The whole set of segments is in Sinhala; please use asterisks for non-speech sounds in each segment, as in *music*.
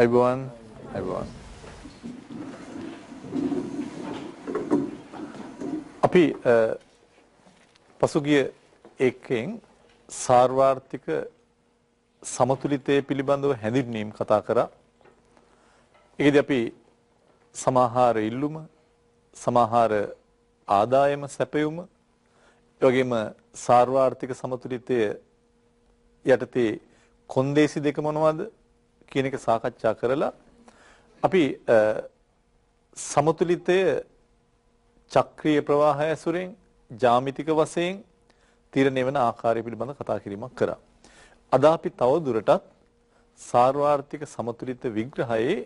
අයිබෝන් අයිබෝන් අපි පසුගිය එකෙන් සාර්වාර්ථික සමතුලිතය පිළිබඳව හැඳින්වීම කතා කරා. ඒකදී අපි සමාහාර ඉල්ලුම, සමාහාර ආදායම සැපයුම, ඒ වගේම සාර්වාර්ථික සමතුලිතය යටතේ කොන්දේසි දෙක මොනවද? කියන එක සාකච්ඡා කරලා අපි සමතුලිතය චක්‍රීය ප්‍රවාහය ඇසුරෙන් ජාමිතික වශයෙන් තීරණය වෙන ආකාරය පිළිබඳ කතා කිරීමක් කරා. අද අපි තව දුරටත් සාර්වාර්ථික සමතුලිත විග්‍රහයේ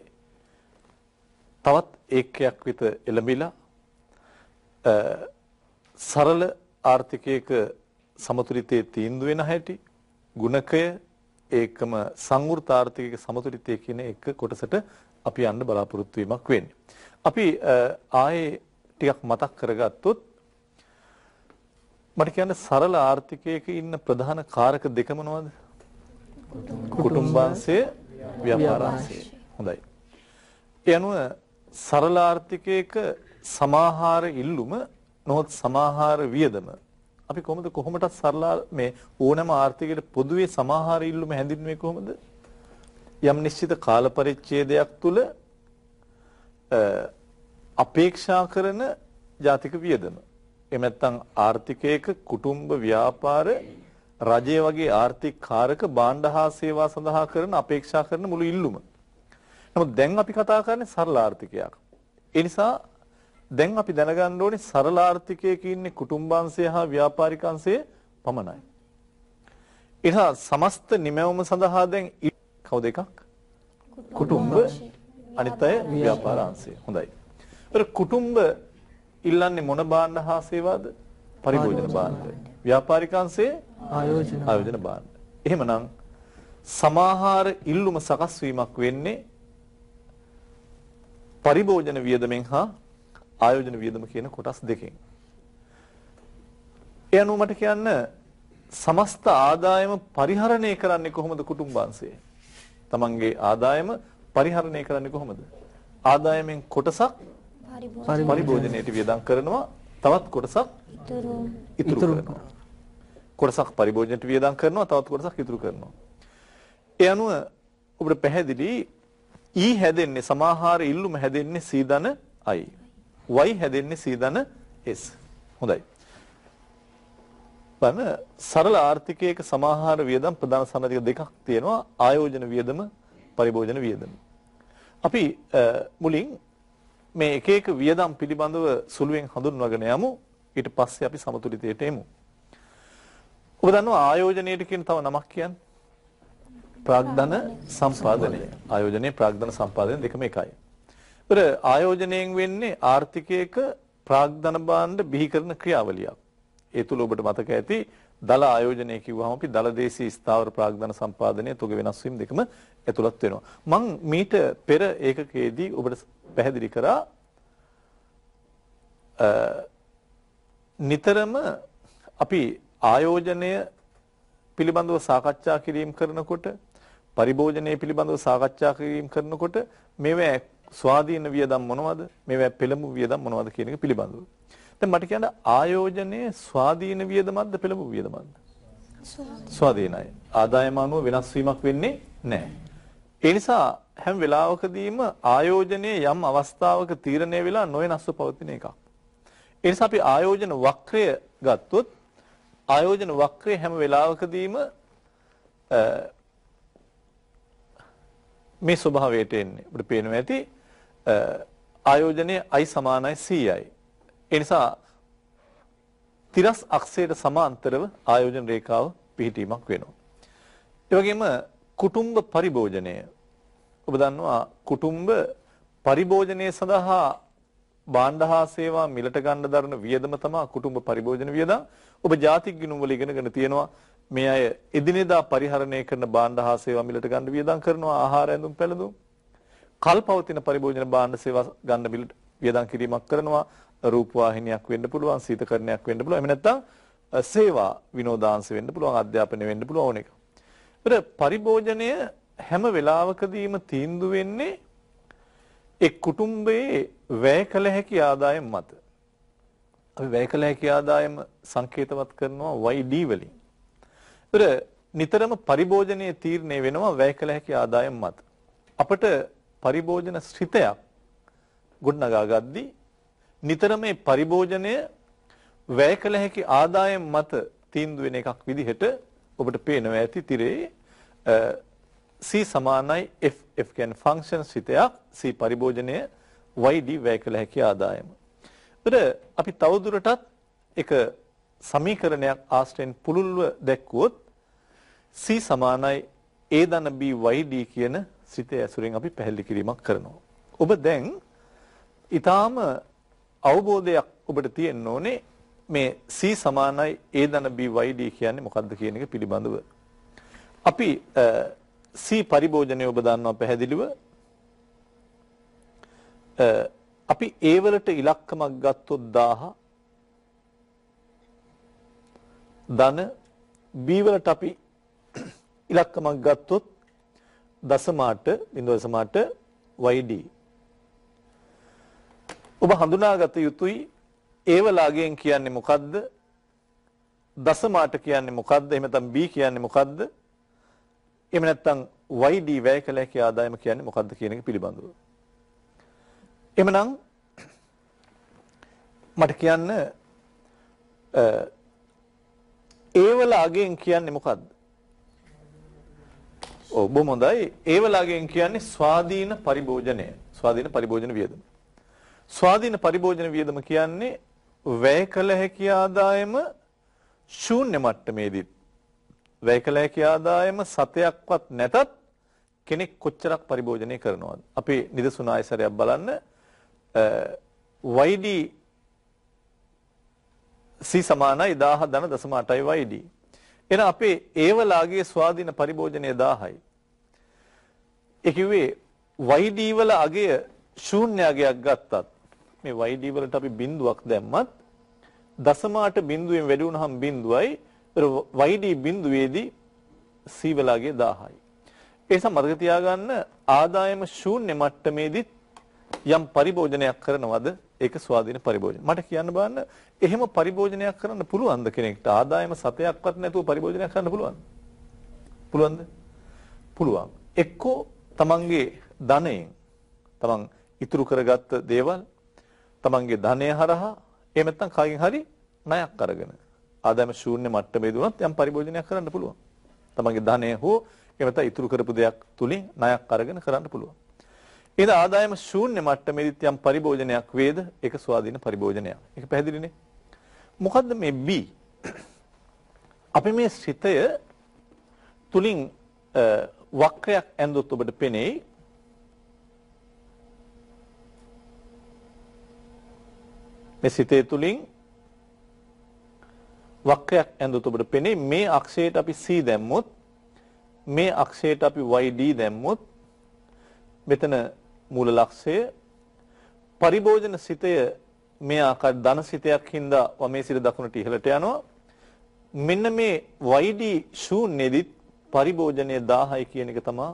තවත් ඒකයක් විත එළඹිලා සරල ආර්ථිකයක සමතුලිතයේ තීන්දුව වෙන හැටි ගුණකය ඒකම සංවෘතාර්ථික සමතුලිතය කියන එක කොටසට අපි යන්න බලාපොරොත්තු වීමක් වෙන්නේ. අපි ආයේ ටිකක් මතක් කරගත්තොත් මට කියන්න සරල ආර්ථිකයක ඉන්න ප්‍රධාන කාරක දෙක මොනවද? කුටුම්බාංශය, ව්‍යාපාරාංශය. හොඳයි. ඒ අනුව සරල ආර්ථිකයක සමාහාර ඉල්ලුම නොහොත් සමාහාර වියදම අපි කොහොමද කොහොමට සරලා මේ ඕනෑම ආර්ථිකයට පොදුවේ සමාහාර ඉල්ලුම හැඳින්වුවේ කොහොමද? යම් නිශ්චිත කාල පරිච්ඡේදයක් තුල අපේක්ෂා කරන ජාතික වියදම. එහෙම නැත්නම් ආර්ථිකයක කුටුම්බ ව්‍යාපාර රජය වගේ ආර්ථික කාරක භාණ්ඩ හා සේවා සඳහා කරන අපේක්ෂා කරන මුළු ඉල්ලුම. නමුත් දැන් අපි කතා කරන්නේ සරල ආර්ථිකයක්. ඒ නිසා දැන් අපි දැනගන්න ඕනේ සරල ආර්ථිකයක ඉන්නේ කුටුම්බාංශය හා ව්‍යාපාරිකංශය පමණයි. එහා සමස්ත නිමැවුම සඳහා දැන් කවුද එකක්? කුටුම්බ අනිත් අය ව්‍යාපාරාංශය. හොඳයි. ඒතර කුටුම්බ ඉල්ලන්නේ මොන භාණ්ඩ හා සේවාද? පරිභෝජන භාණ්ඩ. ව්‍යාපාරිකංශයේ ආයෝජන ආයෝජන භාණ්ඩ. එහෙමනම් සමාහාර ඉල්ලුම සකස් වීමක් වෙන්නේ පරිභෝජන වියදමෙන් හා ආයෝජන වියදම කියන කොටස් දෙකෙන්. ඒ අනුව මට කියන්න සමස්ත ආදායම පරිහරණය කරන්නේ කොහොමද කුටුම්බාංශය? තමන්ගේ ආදායම පරිහරණය කරන්නේ කොහොමද? ආදායමෙන් කොටසක් පරිභෝජනයට වියදම් කරනවා තවත් කොටසක් ඉතුරු කරනවා. කොටසක් පරිභෝජනයට වියදම් කරනවා තවත් කොටසක් ඉතුරු කරනවා. ඒ අනුව අපිට පැහැදිලි ඊ හැදෙන්නේ සමාහාර ඉල්ලුම හැදෙන්නේ සීදන අයි. y හැදෙන්නේ සීදන s. හොඳයි. බලන්න සරල ආර්ථිකයක සමාහාර වියදම් ප්‍රධාන සමතික දෙකක් තියෙනවා ආයෝජන වියදම පරිභෝජන වියදම. අපි මුලින් මේ එක එක වියදම් පිළිබඳව සුළුවෙන් හඳුන්වගෙන යමු. ඊට පස්සේ අපි සමතුලිතයට එමු. ඔබ දන්නවා ආයෝජනයට කියන තව නමක් කියන්නේ ප්‍රාග්ධන සම්පාදනය. ආයෝජනයේ ප්‍රාග්ධන සම්පාදනය දෙකම එකයි. ඒතර ආයෝජනයෙන් වෙන්නේ ආර්ථිකයක ප්‍රාග්ධන භාණ්ඩ බිහි කරන ක්‍රියාවලියක්. ඒ තුල ඔබට මතක ඇති දල ආයෝජනය කිව්වහම අපි දලදේශී ස්ථාවර ප්‍රාග්ධන සම්පාදනය තුග වෙනස් වීම දෙකම ඇතුළත් වෙනවා. මං මීට පෙර ඒකකයේදී ඔබට පැහැදිලි කරා නිතරම අපි ආයෝජනය පිළිබඳව සාකච්ඡා කිරීම කරනකොට පරිභෝජනය පිළිබඳව සාකච්ඡා කිරීම කරනකොට මේවා ස්වාධීන වියදම් මොනවද? මේවා පෙළඹු වියදම් මොනවද කියන එක පිළිබඳව. දැන් මට කියන්න ආයෝජනයේ ස්වාධීන වියදමක්ද පෙළඹු වියදමක්ද? ස්වාධීනයි. ආදායම අනුව වෙනස් වීමක් වෙන්නේ නැහැ. ඒ නිසා හැම වෙලාවකදීම ආයෝජනයේ යම් අවස්ථාවක තීරණය වෙලා නොවෙනස්ව පවතින එකක්. ඒ නිසා අපි ආයෝජන වක්‍රය ගත්තොත් ආයෝජන වක්‍රය හැම වෙලාවකදීම මේ ස්වභාවයට එන්නේ. අපිට පේනවා ඇති ආයෝජනයේ i සමානයි 100යි. ඒ නිසා තිරස් අක්ෂයට සමාන්තරව ආයෝජන රේඛාව පිහිටීමක් වෙනවා. ඒ වගේම කුටුම්බ පරිභෝජනය ඔබ දන්නවා කුටුම්බ පරිභෝජනය සඳහා භාණ්ඩ හා සේවා මිලට ගන්න දරන වියදම තමයි කුටුම්බ පරිභෝජන වියදම්. ඔබ ජාතික ගිණුම් වල ඉගෙනගෙන තියෙනවා. මේ අය එදිනෙදා පරිහරණය කරන භාණ්ඩ හා සේවා මිලට ගන්න වියදම් කරනවා ආහාර ඇඳුම් පැළඳුම්. කල්පවතින පරිභෝජන භාණ්ඩ සේවා ගන්න බිලට වියදම් කිරීමක් කරනවා රූප වාහිනියක් වෙන්න පුළුවන් සීතකරණයක් වෙන්න පුළුවන් එහෙම නැත්නම් සේවා විනෝදාංශ වෙන්න පුළුවන් අධ්‍යාපනය වෙන්න පුළුවන් ඕන එක. ඒතර පරිභෝජනය හැම වෙලාවකදීම තීන්දුව වෙන්නේ ඒ කුටුම්බයේ වැය කළ හැකි ආදායම් මත. අපි වැය කළ හැකි ආදායම සංකේතවත් කරනවා YD වලින්. ඒතර නිතරම පරිභෝජනයේ තීරණය වෙනවා වැය කළ හැකි ආදායම් මත. අපට පරිභෝජන ශ්‍රිතයක් ගොඩනගා ගද්දී නිතර මේ පරිභෝජනය වැය කළ හැකි ආදායම් මත තීන්දුව වෙන එකක් විදිහට ඔබට පේනවා ඇති තිරේ C සමානයි F F කියන්නේ ෆන්ක්ෂන් සිතයක් C පරිභෝජනය YD වැය කළ හැකි ආදායම. ඒතර අපි තවදුරටත් එක සමීකරණයක් ආශ්‍රයෙන් පුළුල්ව දැක්වුවොත් C සමානයි A ධන B YD කියන සිතේ ඇසුරෙන් අපි පැහැදිලි කිරීමක් කරනවා. ඔබ දැන් ඊටාම අවබෝධයක් ඔබට තියෙන්න ඕනේ මේ C සමානයි A ධන B y d කියන්නේ මොකද්ද කියන එක පිළිබඳව. අපි C පරිභෝජනය ඔබ දන්නවා පැහැදිලිව. අපි A වලට ඉලක්කමක් ගත්තොත් 1000 ධන B වලට අපි *coughs* ඉලක්කමක් ගත්තොත් දසමාට බිඳුව දසමාට YD ඔබ හඳුනාගත යුතුයි ඒවලාගෙන් කියන්නේ මොකද්ද දසමාට කියන්නේ මොකද්ද එහෙම නැත්නම් B කියන්නේ මොකද්ද එහෙම නැත්නම් YD වැය කළ හැකි ආදායම කියන්නේ මොකද්ද කියන එක පිළිබඳව එහෙමනම් මට කියන්න ඒවලාගෙන් කියන්නේ මොකද්ද ඔව් බොහොම හොඳයි. ඒ වලාගෙන් කියන්නේ ස්වාධීන පරිභෝජනය. ස්වාධීන පරිභෝජන වියදම. ස්වාධීන පරිභෝජන වියදම කියන්නේ වැය කළ හැකි ආදායම ශූන්‍ය මට්ටමේදී වැය කළ හැකි ආදායම සතයක්වත් නැතත් කෙනෙක් කොච්චරක් පරිභෝජනය කරනවද? අපේ නිදසුන ආයසරයක් බලන්න YD C සමානයි 10000 ධන දශම 8යි YD. එන අපේ ඒවලාගේ ස්වාධීන පරිභෝජනය 1000යි. ඒ කිව්වේ YD වල අගය ශූන්‍ය අගයක් ගත්තත් මේ YD වලට අපි බිඳුවක් දැම්මත් දශමාට බිඳුවෙන් වැඩි වුණහම බිඳුවයි YD බිඳුවේදී C වල අගය 1000යි. ඒ නිසා මතක තියාගන්න ආදායම ශූන්‍ය මට්ටමේදී යම් පරිභෝජනයක් කරනවද ඒක ස්වාධීන පරිභෝජන. මට කියන්න බලන්න එහෙම පරිභෝජනයක් කරන්න පුළුවන්ද කෙනෙක්ට? ආදායම සතයක්වත් නැතුව පරිභෝජනයක් කරන්න පුළුවන්ද? පුළුවන්ද? පුළුවන්. එක්කෝ තමන්ගේ ධනයෙන් තමන් ඉතුරු කරගත්ත දේවල් තමන්ගේ ධනය හරහා එහෙම නැත්නම් කාගෙන් හරි ණයක් අරගෙන ආදායම ශූන්‍ය මට්ටමේ දුනත් යම් පරිභෝජනයක් කරන්න පුළුවන්. තමන්ගේ ධනය හෝ එහෙම නැත්නම් ඉතුරු කරපු දෙයක් තුලින් ණයක් අරගෙන කරන්න පුළුවන්. ඊට ආදායම ශූන්‍ය මට්ටමේදීත් යම් පරිභෝජනයක් වේද ඒක ස්වාධීන පරිභෝජනයක්. ඒක පැහැදිලිනේ. මොකද්ද මේ B? අපි මේ සිතය තුලින් වක්‍රයක් ඇඳුත් ඔබට පෙනෙයි. මේ සිතේ තුලින් වක්‍රයක් ඇඳුත් ඔබට පෙනෙයි මේ අක්ෂයට අපි C දැම්මොත් මේ අක්ෂයට අපි YD දැම්මොත් මෙතන මූල ලක්ෂය පරිභෝජන සිතය මේ ආකාර ධන සිතයක් හින්දා වමේ සිට දකුණට ඉහළට යනවා මෙන්න මේ YD ශූන්‍යෙදිත් පරිභෝජනය 1000යි කියන එක තමයි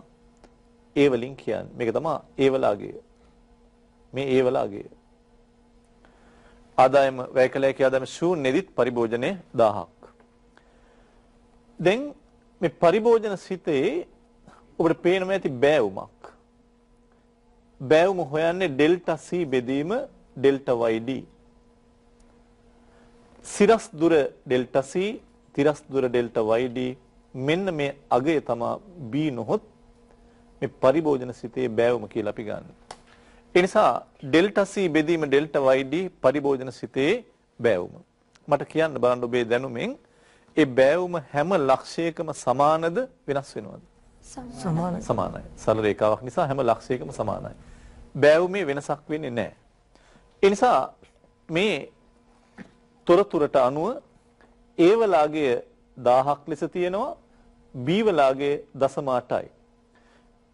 ඒ වලින් කියන්නේ. මේක තමයි ඒවලාගේ. මේ ඒවලාගේ. ආදායම වැය කළා කියලා දැන් ශූන්‍යෙදිත් පරිභෝජනේ 1000ක්. දැන් මේ පරිභෝජන සිතේ ඔබට පේනම ඇති බෑවුමක්. බෑවුම හොයන්නේ ඩෙල්ටා C බෙදීම ඩෙල්ටා YD. සිරස් දුර ඩෙල්ටා C, තිරස් දුර ඩෙල්ටා YD මෙන්න මේ අගය තමා බී නොහොත් මේ පරිභෝජන සිතේ බෑවුම කියලා අපි ගන්න. ඒ නිසා ඩෙල්ටා C බෙදීම ඩෙල්ටා YD පරිභෝජන සිතේ බෑවුම. මට කියන්න බලන්න ඔබේ දැනුමෙන් ඒ බෑවුම හැම ලක්ෂයකම සමානද වෙනස් වෙනවද? සමානයි. සමානයි. සරල රේඛාවක් නිසා හැම ලක්ෂයකම සමානයි. බෑවුමේ වෙනසක් වෙන්නේ නැහැ. ඒ නිසා මේ තොරතුරට අනුව ඒවලාගේ 1000ක් ලෙස තියෙනවා බීවලාගේ දසමාටයි.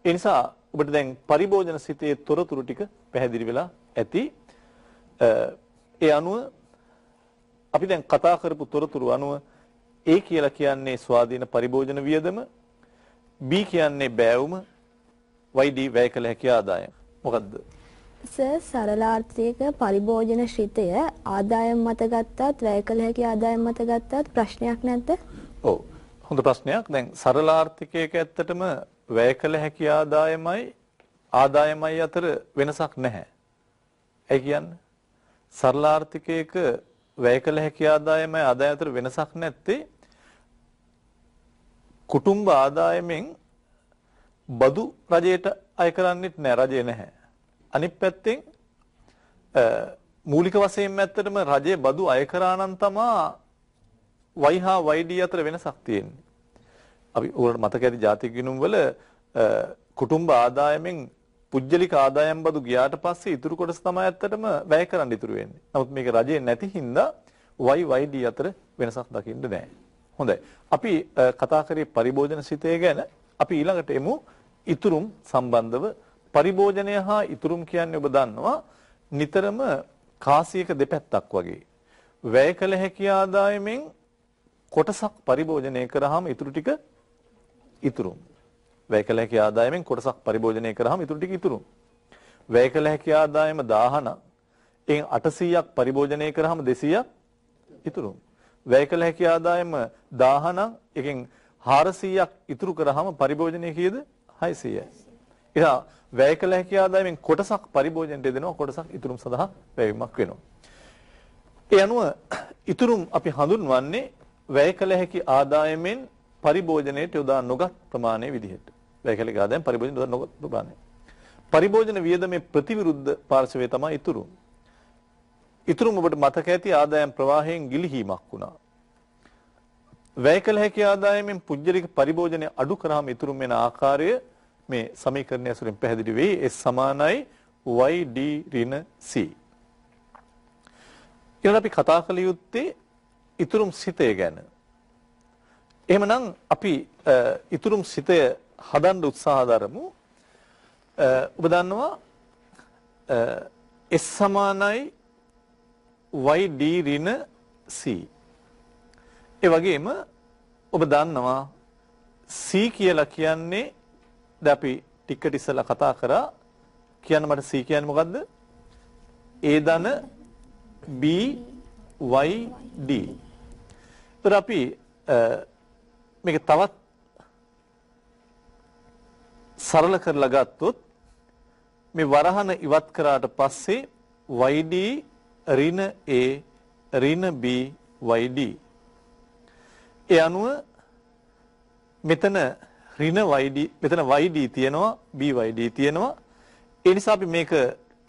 ඒ නිසා ඔබට දැන් පරිභෝජන සිතේ තොරතුරු ටික පැහැදිලි වෙලා ඇති. ඒ අනුව අපි දැන් කතා කරපු තොරතුරු අනුව A කියලා කියන්නේ ස්වාධීන පරිභෝජන වියදම, B කියන්නේ බෑවුම, YD වැය කළ හැකි ආදායම්. මොකද්ද? ස සරලාර්ථයක පරිභෝජන ශ්‍රිතය ආදායම් මත ගත්තත් වැය කළ හැකි ආදායම් මත ගත්තත් ප්‍රශ්නයක් නැද්ද? ඔව්. හොඳ ප්‍රශ්නයක්. දැන් සරලාර්ථිකයක ඇත්තටම වැය කළ හැකි ආදායමයි ආදායමයි අතර වෙනසක් නැහැ. ඇයි කියන්නේ? සරලාර්ථිකයක වැය කළ හැකි ආදායමයි ආදාය අතර වෙනසක් නැත්තේ කුටුම්බ ආදායමෙන් බදු රජයට අය කරන්නෙත් නැහැ රජේ නැහැ. අනිත් පැත්තෙන් මූලික වශයෙන්ම ඇත්තටම රජයේ බදු අය කරා නම් තමා Y හා YD අතර වෙනසක් තියෙන්නේ. අපි ඔයාලට මතක ඇති ජාතික ගිණුම් වල කුටුම්බ ආදායමෙන් පුජ්‍යලික ආදායම් බදු ගියාට පස්සේ ඉතුරු කොටස තමයි ඇත්තටම වැය කරන්න ඉතුරු වෙන්නේ. නමුත් මේක රජයේ නැති හින්දා YYD අතර වෙනසක් දකින්න නැහැ. හොඳයි. අපි කතා කරේ පරිභෝජන සිතේ ගැන. අපි ඊළඟට එමු ඉතුරුම් සම්බන්ධව පරිභෝජනය හා ඉතුරුම් කියන්නේ ඔබ දන්නවා නිතරම කාසියක දෙපැත්තක් වගේ. වැය කළ හැකි ආදායමෙන් කොටසක් පරිභෝජනය කරාම ඉතුරු ටික ඉතුරුම්. වැය කළ හැකි ආදායමෙන් කොටසක් පරිභෝජනය කරාම ඉතුරු ටික ඉතුරුම්. වැය කළ හැකි ආදායම 1000ක්. එන් 800ක් පරිභෝජනය කරාම 200ක් ඉතුරුම්. වැය කළ හැකි ආදායම 1000ක් එකෙන් 400ක් ඉතුරු කරාම පරිභෝජනය කීයද? 600යි. එහා වැය කළ හැකි ආදායමෙන් කොටසක් පරිභෝජනයට දෙනවා කොටසක් ඉතුරුම් සඳහා වැයවීමක් වෙනවා. ඒ අනුව ඉතුරුම් අපි හඳුන්වන්නේ වැය කළ හැකි ආදායමෙන් පරිභෝජනයට යොදා නොගත් ප්‍රමාණය විදිහට. වැය කළ හැකි ආදායම පරිභෝජනයට යොදා නොගත් ප්‍රමාණය. පරිභෝජන වියදමේ ප්‍රතිවිරුද්ධ පාර්ශවය තමයි ඉතුරුම්. ඉතුරුම ඔබට මතක ඇති ආදායම් ප්‍රවාහයෙන් ගිලිහීමක් වුණා. වැය කළ හැකි ආදායමෙන් පුජ්‍යලික පරිභෝජනය අඩු කරාම ඉතුරුම් වෙන ආකාරය මේ සමීකරණය ඇසුරින් පැහැදිලි වෙයි S සමානයි YD ඍණ C. ඊළඟට අපි කතා කළ යුත්තේ ඊතුරුම් සිතය ගැන. එහෙමනම් අපි ඊතුරුම් සිතය හදන්න උත්සාහ දරමු. ඔබ දන්නවා S සමානයි YD ඍණ C. ඒ වගේම ඔබ දන්නවා C කියලා කියන්නේ දැන් අපි ටිකට ඉස්සලා කතා කරා කියන්න මට C කියන්නේ මොකද්ද? A ධන B Y D. ඒතර අපි මේක තවත් සරල කරලා ගත්තොත් මේ වරහන ඉවත් කරාට පස්සේ YD ඍණ A ඍණ B YD. ඒ අනුව මෙතන ඍණ YD මෙතන YD තියෙනවා BYD තියෙනවා ඒ නිසා අපි මේක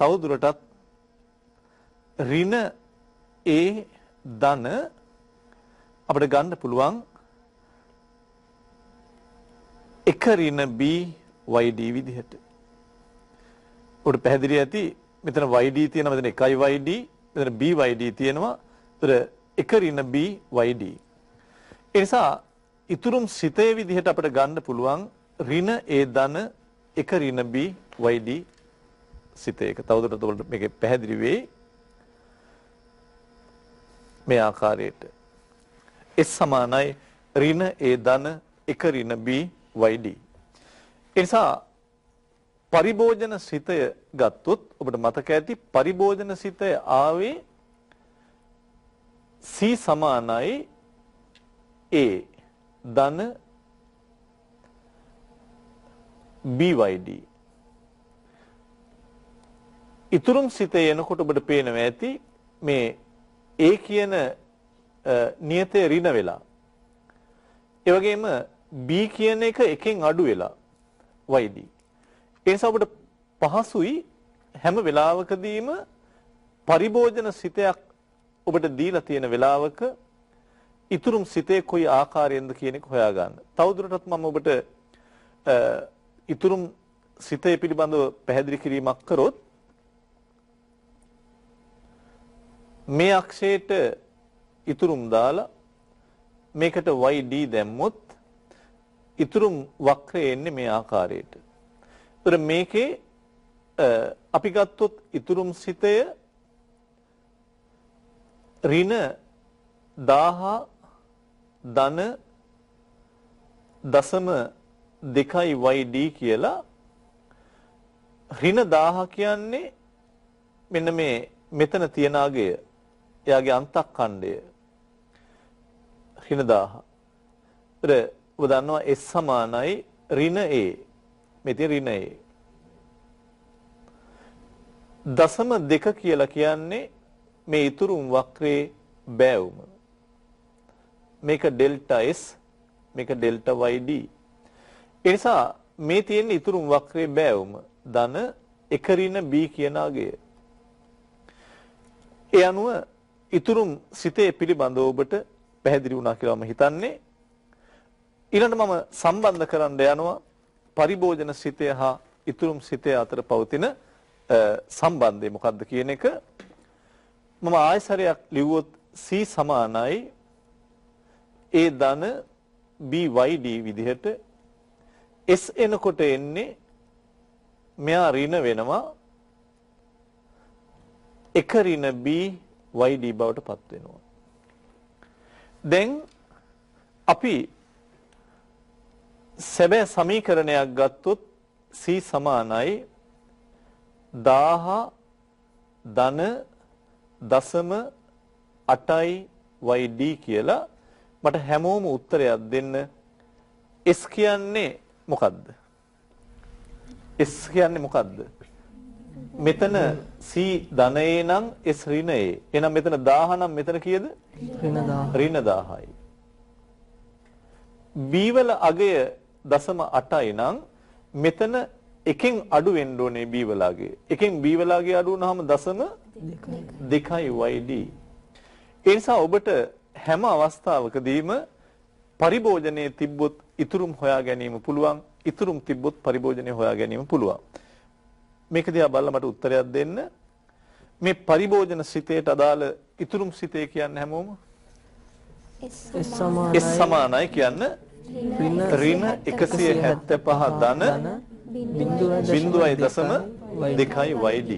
තව දුරටත් ඍණ A ධන අපිට ගන්න පුළුවන් එක ඍණ B YD විදිහට උඩ පැහැදිලි ඇති මෙතන YD තියෙනවා මෙතන 1යි YD මෙතන BYD තියෙනවා එතන එක ඍණ B YD ඒ නිසා ඉතුරුම් සිතේ විදිහට අපිට ගන්න පුළුවන් ඍණ ඒ ධන එක ඍණ B YD සිත එක. තවදුරටත් ඔයාලට මේක පැහැදිලි වෙයි. මේ ආකාරයට S සමානයි ඍණ ඒ ධන එක ඍණ B YD. ඒ නිසා පරිභෝජන සිතය ගත්තොත් ඔබට මතක ඇති පරිභෝජන සිතය ආවේ C සමානයි A ධන BYD ඉතුරුම් සිතේ එනකොට ඔබට පේනවා ඇති මේ ඒ කියන නියතය ඍණ වෙලා ඒ වගේම B කියන එක එකෙන් අඩු වෙලා YD ඒ නිසා ඔබට පහසුයි හැම වෙලාවකදීම පරිභෝජන සිතයක් ඔබට දීලා තියෙන වෙලාවක ඉතුරුම් සිතේ කොයි ආකාරයෙන්ද කියන එක හොයාගන්න. තවදුරටත් මම ඔබට ඉතුරුම් සිතේ පිළිබඳව පැහැදිලි කිරීමක් කරොත් මේ අක්ෂයට ඉතුරුම් දාලා මේකට YD දැම්මොත් ඉතුරුම් වක්‍රය එන්නේ මේ ආකාරයට. ඒතර මේකේ අපි ගත්තොත් ඉතුරුම් සිතය ඍණ 1000 ධන දශම 2යි YD කියලා ඍණ 1000 කියන්නේ මෙන්න මේ මෙතන තියන අගය එයාගේ අන්තක්ඛණ්ඩය ඍණ 1000. ඒතර ඔබ දන්නවා S සමානයි ඍණ A. මෙතන ඍණ A. දශම 2 කියලා කියන්නේ මේ ඉතුරුම් වක්‍රේ බෑවුම. මේක ඩෙල්ටා S මේක ඩෙල්ටා YD ඒ නිසා මේ තියෙන ඉතුරු වක්‍රේ බෑවුම ධන එකරින B කියන අගය ඒ අනුව ඉතුරුම් සිතේ පිළිබඳව ඔබට පැහැදිලි වුණා කියලා මම හිතන්නේ ඊළඟට මම සම්බන්ධ කරන්න යනවා පරිභෝජන සිතය හා ඉතුරුම් සිතය අතර පවතින සම්බන්ධය මොකක්ද කියන එක මම ආයසරයක් ලිව්වොත් C සමානයි ඒ ධන BYD විදිහට S එනකොට එන්නේ මෙයා ඍණ වෙනවා එක ඍණ BYD බවට පත් වෙනවා. දැන් අපි සැබෑ සමීකරණයක් ගත්තොත් C සමානයි 1000 ධන දශම 8යි YD කියලා මට හැමෝම උත්තරයක් දෙන්න S කියන්නේ මොකද්ද? S කියන්නේ මොකද්ද? මෙතන C ධනයේ නම් S ඍණයේ. එහෙනම් මෙතන 1000 නම් මෙතන කීයද? ඍණ 1000. ඍණ 1000යි. B වල අගය 0.8යි නම් මෙතන එකෙන් අඩු වෙන්න ඕනේ B වල අගය. එකෙන් B වල අගය අඩු වුනහම 0.2යි YD. ඒ නිසා ඔබට හැම අවස්ථාවකදීම පරිභෝජනයේ තිබ්බොත් ඉතුරුම් හොයා ගැනීම පුළුවන්. ඉතුරුම් තිබ්බොත් පරිභෝජනය හොයා ගැනීම පුළුවන්. මේක දිහා බලලා මට උත්තරයක් දෙන්න. මේ පරිභෝජන සිතේට අදාළ ඉතුරුම් සිතේ කියන්නේ හැමෝම S සමානයි කියන්න ඍණ 175 ධන 0.2යි YD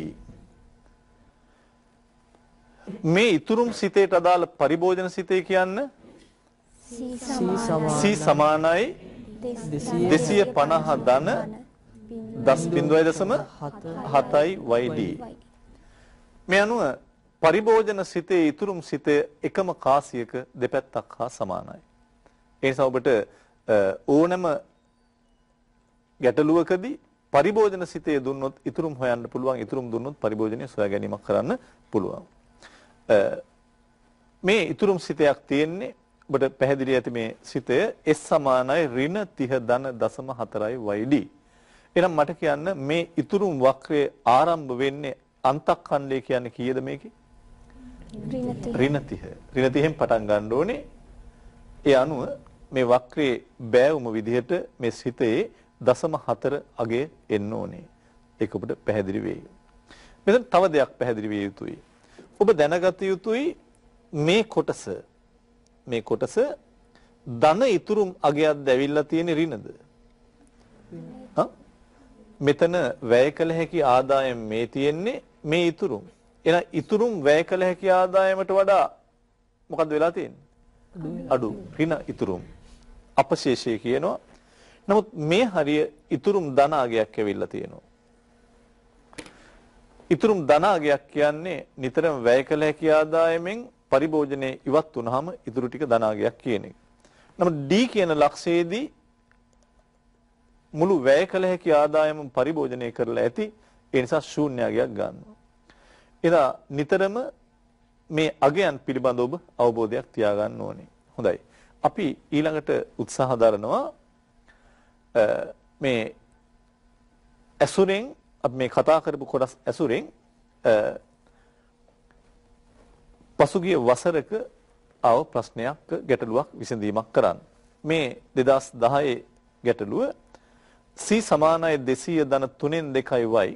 මේ ඊතුරුම් සිතේට අදාළ පරිභෝජන සිතේ කියන්න සී සමානයි 250 ධන 10.7යි YD මේ අනුව පරිභෝජන සිතේ ඊතුරුම් සිතේ එකම කාසියක දෙපැත්තක් හා සමානයි ඒ නිසා ඔබට ඕනෑම ගැටලුවකදී පරිභෝජන සිතේ දුන්නොත් ඊතුරුම් හොයන්න පුළුවන් ඊතුරුම් දුන්නොත් පරිභෝජනය සොයා ගැනීමක් කරන්න පුළුවන් මේ ඉතුරුම් සිතයක් තියෙන්නේ ඔබට පැහැදිලි ඇති මේ සිතය S සමානයි ඍණ 30 ධන දශම 4යි YD. එහෙනම් මට කියන්න මේ ඉතුරුම් වක්‍රයේ ආරම්භ වෙන්නේ අන්තක්ඛණ්ඩය කියන්නේ කීයද මේකේ? ඍණ 30. ඍණ 30ෙන් පටන් ගන්න ඕනේ. ඒ අනුව මේ වක්‍රයේ බෑවුම විදිහට මේ සිතේ දශම 4 අගේ එන්න ඕනේ. ඒක ඔබට පැහැදිලි වෙයි. මෙතන තව දෙයක් පැහැදිලි විය යුතුයි. ඔබ දැනගත යුතුයි මේ කොටස මේ කොටස ධන ඉතුරු අගයක් දැවිලා තියෙන ඍණද මෙතන වැය කළ හැකි ආදායම් මේ තියෙන්නේ මේ ඉතුරුම් එහෙනම් ඉතුරුම් වැය කළ හැකි ආදායමට වඩා මොකද්ද වෙලා තියෙන්නේ අඩු ඍණ ඉතුරුම් අපශේෂය කියනවා නමුත් මේ හරිය ඉතුරුම් ධන අගයක් ඇවිල්ලා තියෙනවා ඉතුරුම් ධනාගයක් කියන්නේ නිතරම වැය කළ හැකි ආදායමෙන් පරිභෝජනයේ ඉවත් වුනහම ඉතුරු ටික ධනාගයක් කියන එක. නමුත් D කියන ලක්ෂයේදී මුළු වැය කළ හැකි ආදායම පරිභෝජනය කරලා ඇති ඒ නිසා ශූන්‍යයක් ගන්නවා. එදා නිතරම මේ අගයන් පිළිබඳ ඔබ අවබෝධයක් තියාගන්න ඕනේ. හොඳයි. අපි ඊළඟට උත්සාහ දරනවා මේ ඇසුරෙන් අපි මේ කතා කරපු කොටස් ඇසුරෙන් පසුගිය වසරක ආව ප්‍රශ්නයක් ගැටලුවක් විසඳීමක් කරන්න. මේ 2010 ගැටලුව C සමානයි 200 ධන 3න් 2යි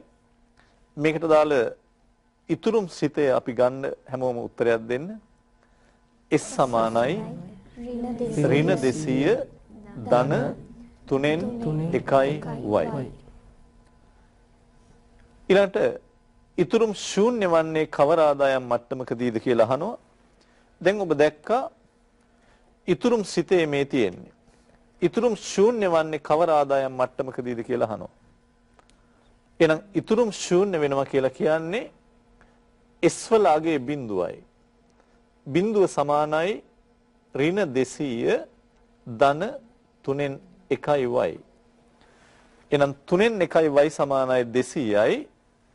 මේකට දාල ඉතුරුම් සිතේ අපි ගන්න හැමෝම උත්තරයක් දෙන්න. S සමානයි ඍණ 200 ධන 3න් 2යි y. ඊළඟට ඉතුරුම් ශූන්‍ය වන්නේ කවර ආදායම් මට්ටමකදීද කියලා අහනවා. දැන් ඔබ දැක්කා ඉතුරුම් සිතේ මේ තියෙන්නේ. ඉතුරුම් ශූන්‍ය වන්නේ කවර ආදායම් මට්ටමකදීද කියලා අහනවා. එහෙනම් ඉතුරුම් ශූන්‍ය වෙනවා කියලා කියන්නේ S වලාගේ බිඳුවයි. බිඳුව සමානයි ඍණ 200 ධන 3න් 1යි y. එහෙනම් 3න් 1යි y සමානයි 200යි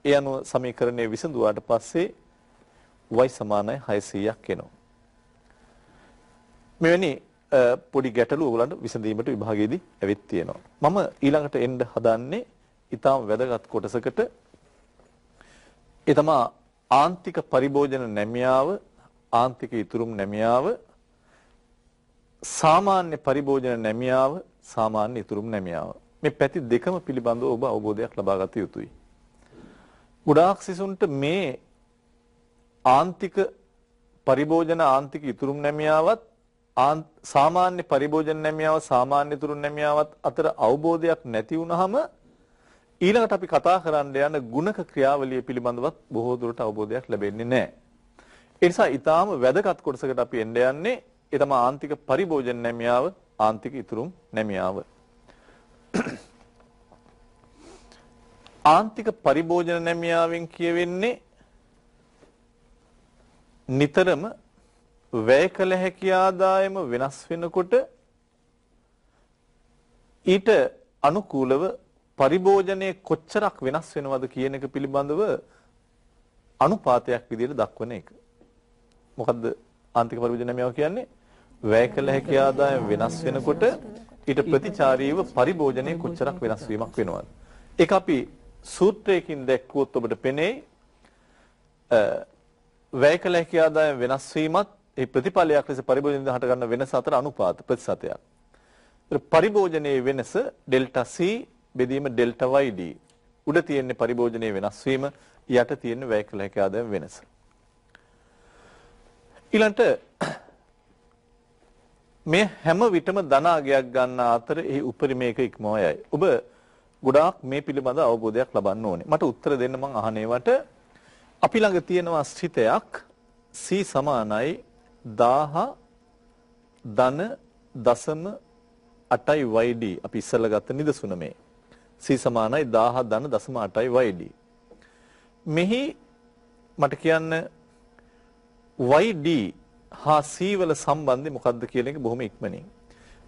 ඒ අනුව සමීකරණය විසඳුවාට පස්සේ y සමානයි 600ක් එනවා. මෙවැනි පොඩි ගැටලු ඔයගලන්ට විසඳීමට විභාගයේදී ඇවිත් තියෙනවා. මම ඊළඟට එන්න හදන්නේ ඊටාම් වැදගත් කොටසකට ඒ තමා ආන්තික පරිභෝජන නැමියාව ආන්තික ඉතුරුම් නැමියාව සාමාන්‍ය පරිභෝජන නැමියාව සාමාන්‍ය ඉතුරුම් නැමියාව මේ පැති දෙකම පිළිබඳව ඔබ අවබෝධයක් ලබා ගත යුතුයි. ගොඩාක් සිසුන්ට මේ ආන්තික පරිභෝජන ආන්තික ඉතුරුම් නැමියාවත් සාමාන්‍ය පරිභෝජන නැමියාව සාමාන්‍ය ඉතුරුම් නැමියාවත් අතර අවබෝධයක් නැති වුනහම ඊළඟට අපි කතා කරන්න යන ගුණක ක්‍රියාවලිය පිළිබඳවත් බොහෝ දුරට අවබෝධයක් ලැබෙන්නේ නැහැ. ඒ නිසා ඊටාම වැදගත් කොටසකට අපි එන්න යන්නේ ඒ තමයි ආන්තික පරිභෝජන නැමියාව ආන්තික ඉතුරුම් නැමියාව. ආන්තික පරිභෝජන නැමියාවෙන් කියවෙන්නේ නිතරම වැය කළ හැකි ආදායම වෙනස් වෙනකොට ඊට අනුකූලව පරිභෝජනයේ කොච්චරක් වෙනස් වෙනවද කියන එක පිළිබඳව අනුපාතයක් විදිහට දක්වන එක. මොකද්ද ආන්තික පරිභෝජන නැමියාව කියන්නේ? වැය කළ හැකි ආදායම වෙනස් වෙනකොට ඊට ප්‍රතිචාරීව පරිභෝජනයේ කොච්චරක් වෙනස් වීමක් වෙනවද? ඒක අපි සූත්‍රයකින් දැක්වුවොත් ඔබට පෙනේ වැය කළ හැකි ආදායම් වෙනස් වීමත් ඒ ප්‍රතිඵලයක් ලෙස පරිභෝජනයෙන් හට ගන්න වෙනස අතර අනුපාත ප්‍රතිශතයක්. ඒතර පරිභෝජනයේ වෙනස ඩෙල්ටා C බෙදීම ඩෙල්ටා YD. උඩ තියෙන පරිභෝජනයේ වෙනස් වීම යට තියෙන වැය කළ හැකි ආදායම් වෙනස. ඊළඟට මේ හැම විටම ධනාගයක් ගන්න අතර එහි උපරිමයක ඉක්මවයයි. ඔබ ගොඩාක් මේ පිළිබඳ අවබෝධයක් ලබන්න ඕනේ. මට උත්තර දෙන්න මං අහනේවට අපි ළඟ තියෙනවා ස්ථිතයක් C සමානයි 1000 ධන දශම 8යි YD අපි ඉස්සෙල්ලා ගත්ත නිදසුන මේ. C සමානයි 1000 ධන දශම 8යි YD. මෙහි මට කියන්න YD හා C වල සම්බන්ධය මොකද්ද කියන එක බොහොම ඉක්මනින්.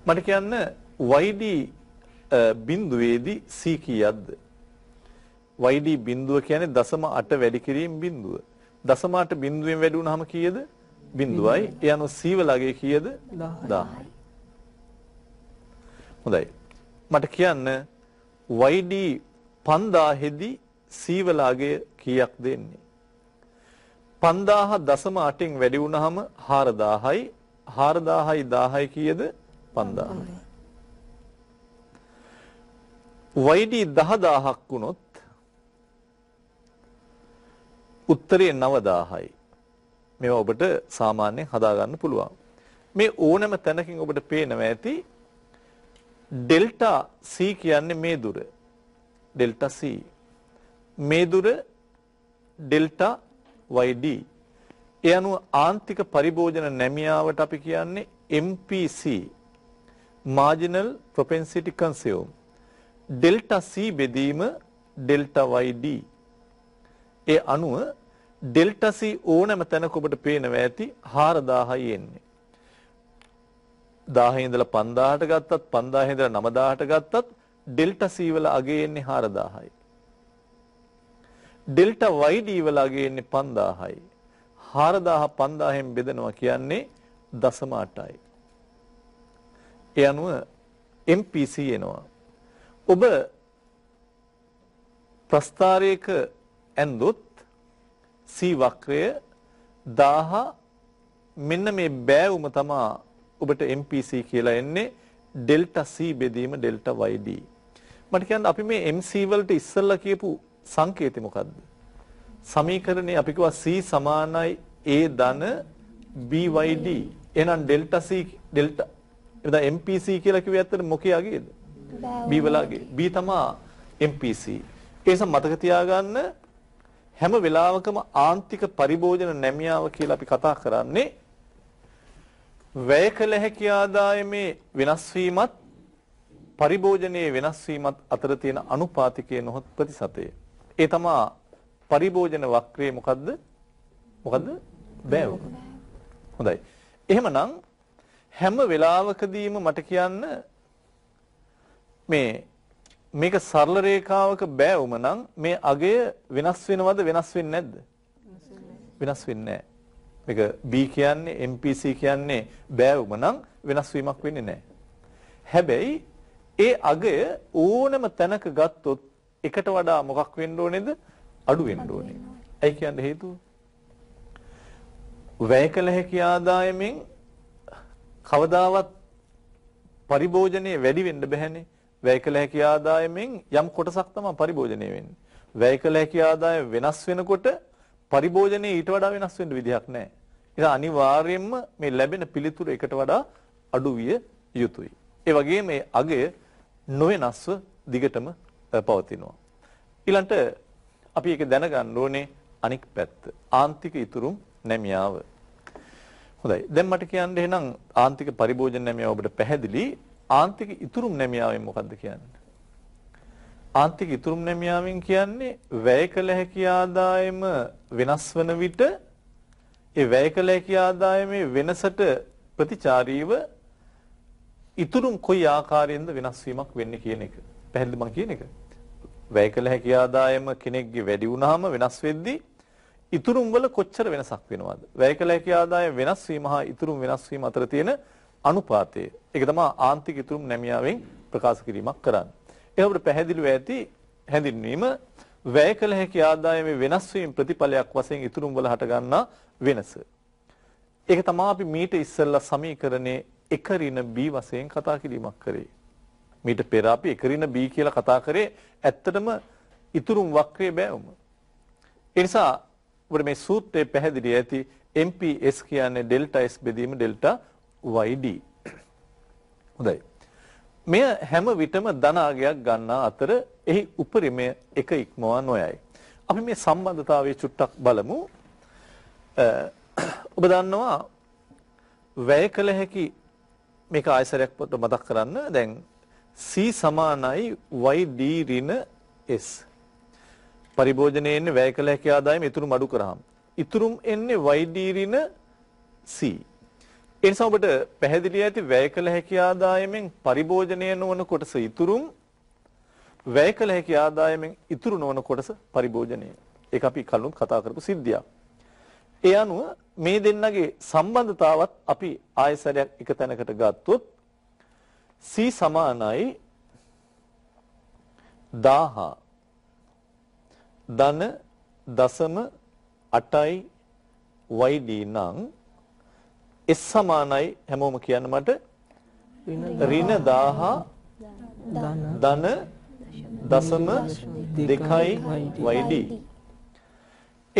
මට කියන්න YD බිඳුවේදී c කීයක්ද? YD බිඳුව කියන්නේ දශම 8 වැඩි කිරීම බිඳුව. දශම 8 බිඳුවෙන් වැඩි වුණාම කීයද? බිඳුවයි. ඒ අනුව c වලගේ කීයද? 1000යි. හොඳයි. මට කියන්න YD 5000 දී c වලගේ කීයක් දෙන්නේ? 5000 දශම 8න් වැඩි වුණාම 4000යි 4000යි 1000යි කීයද 5000යි වයිඩී 10000ක් වුණොත් උත්තරේ 9000යි. මේවා ඔබට සාමාන්‍යයෙන් හදා ගන්න පුළුවන්. මේ ඕනෑම තැනකින් ඔබට පේනවා ඇති ඩෙල්ටා C කියන්නේ මේ දුර. Delta C. මේ දුර ඩෙල්ටා YD. ඒ අනුව ආන්තික පරිභෝජන නැමියාවට අපි කියන්නේ MPC. marginal propensity consume delta C බෙදීම ඩෙල්ටා YD. ඒ අනුව ඩෙල්ටා C ඕනෑම තැනක ඔබට පේනවා ඇති 4000යි එන්නේ. 1000 ඉඳලා 5000ට ගත්තත් 5000 ඉඳලා 9000ට ගත්තත් ඩෙල්ටා C වල අගේ එන්නේ 4000යි. ඩෙල්ටා YD වල අගේ එන්නේ 5000යි. 4000 5000න් බෙදනවා කියන්නේ දශම 8යි. ඒ අනුව MPC එනවා. ඔබ ප්‍රස්ථාරයක ඇන්දොත් සී වක්‍රය 1000 මෙන්න මේ බෑවුම තමා ඔබට MPC කියලා එන්නේ ඩෙල්ටා C බෙදීම ඩෙල්ටා YD. මට කියන්න අපි මේ MC වලට ඉස්සෙල්ලා කියපු සංකේතය මොකද්ද? සමීකරණේ අපි කිව්වා C සමානයි A ධන BYD. එහෙනම් ඩෙල්ටා C ඩෙල්ටා එතන MPC කියලා කිව්වේ ඇත්තට මොකේ යගේද? B වලගේ B තමා MPC. ඒ නිසා මතක තියාගන්න හැම වෙලාවකම ආන්තික පරිභෝජන නැමියාව කියලා අපි කතා කරන්නේ වැය කළ හැකි ආදායමේ වෙනස් වීමත් පරිභෝජනයේ වෙනස් වීමත් අතර තියෙන අනුපාතිකයේ නොහොත් ප්‍රතිශතය. ඒ තමා පරිභෝජන වක්‍රයේ මොකද්ද? මොකද්ද? බෑව. හොඳයි. එහෙමනම් හැම වෙලාවකදීම මට කියන්න මේ මේක සරල රේඛාවක බෑවුම නම් මේ අගය වෙනස් වෙනවද වෙනස් වෙන්නේ නැද්ද? වෙනස් වෙන්නේ නැහැ. මේක B කියන්නේ MPC කියන්නේ බෑවුම නම් වෙනස් වීමක් වෙන්නේ නැහැ. හැබැයි ඒ අගය ඕනම තැනක ගත්තොත් එකට වඩා මොකක් වෙන්න ඕනේද? අඩු වෙන්න ඕනේ. ඇයි කියන්නේ හේතුව? වැය කළ හැකි ආදායමෙන් කවදාවත් පරිභෝජනය වැඩි වෙන්න බැහැනේ. වැය කළ හැකි ආදායමෙන් යම් කොටසක් තමයි පරිභෝජනය වෙන්නේ. වැය කළ හැකි ආදාය වෙනස් වෙනකොට පරිභෝජනයේ ඊට වඩා වෙනස් වෙන්න විදිහක් නැහැ. නිසා අනිවාර්යයෙන්ම මේ ලැබෙන පිළිතුර එකට වඩා අඩු විය යුතුයි. ඒ වගේම මේ අගය නොවෙනස්ව දිගටම පවතිනවා. ඊළඟට අපි ඒක දැනගන්න ඕනේ අනික් පැත්ත. ආන්තික ඉතුරුම් නැමියාව. හොඳයි. දැන් මට කියන්න එහෙනම් ආන්තික පරිභෝජන නැමියාව ඔබට පැහැදිලි. ආන්තික ඉතුරුම් නැමියාවෙන් මොකද්ද කියන්නේ? ආන්තික ඉතුරුම් නැමියාවෙන් කියන්නේ වැය කළ හැකි ආදායම වෙනස් වන විට ඒ වැය කළ හැකි ආදායමේ වෙනසට ප්‍රතිචාරීව ඉතුරුම් කොයි ආකාරයෙන්ද වෙනස් වීමක් වෙන්නේ කියන එක. පැහැදිලි මම කියන එක. වැය කළ හැකි ආදායම කෙනෙක්ගේ වැඩි වුණාම වෙනස් වෙද්දී ඉතුරුම් වල කොච්චර වෙනසක් වෙනවද? වැය කළ හැකි ආදායම වෙනස් වීම හා ඉතුරුම් වෙනස් වීම අතර තියෙන අනුපාතය. ඒක තමයි ආන්තික ඉතුරුම් නැමියාවෙන් ප්‍රකාශ කිරීමක් කරන්නේ. එහොමද පැහැදිලිව ඇති හැඳින්වීම වැය කළ හැකි ආදායමේ වෙනස් වීම ප්‍රතිඵලයක් වශයෙන් ඉතුරුම් වල හටගන්නා වෙනස. ඒක තමයි අපි මීට ඉස්සෙල්ලා සමීකරණේ එක ඍණ b වශයෙන් කතා කිරීමක් කරේ. මීට පෙර අපි එක ඍණ b කියලා කතා කරේ ඇත්තටම ඉතුරුම් වක්‍රයේ බෑවුම. ඒ නිසා උඩ මේ සූත්‍රයේ පැහැදිලි ඇති MPS කියන්නේ ඩෙල්ටා S බෙදීම ඩෙල්ටා YD. හොඳයි. මෙය හැම විටම ධනාගයක් ගන්නා අතර එහි උපරිමය එක ඉක්මවා නොයයි. අපි මේ සම්බන්ධතාවයේ චුට්ටක් බලමු. ඔබ දන්නවා වැය කළ හැකි මේක ආයසරයක් පොත මතක් කරන්න දැන් C සමානයි YD ඍණ S පරිභෝජනයේ එන්නේ වැය කළ හැකි ආදායම ඉතුරු මඩු කරාම ඉතුරුම් එන්නේ YD ඍණ C ඒ නිසා ඔබට පැහැදිලි ඇති වැය කළ හැකි ආදායමෙන් පරිභෝජනය නොවන කොටස ඉතුරුම් වැය කළ හැකි ආදායමෙන් ඉතුරු නොවන කොටස පරිභෝජනය. ඒක අපි කලින් කතා කරපු සිද්ධියක්. ඒ අනුව මේ දෙන්නගේ සම්බන්ධතාවත් අපි ආයසරයක් එක තැනකට ගත්තොත් C සමානයි 1000 ධන දශම 8යි YD නම් S සමානයි හැමෝම කියන්න මට ඍණ 1000 ධන දශම 2යි YD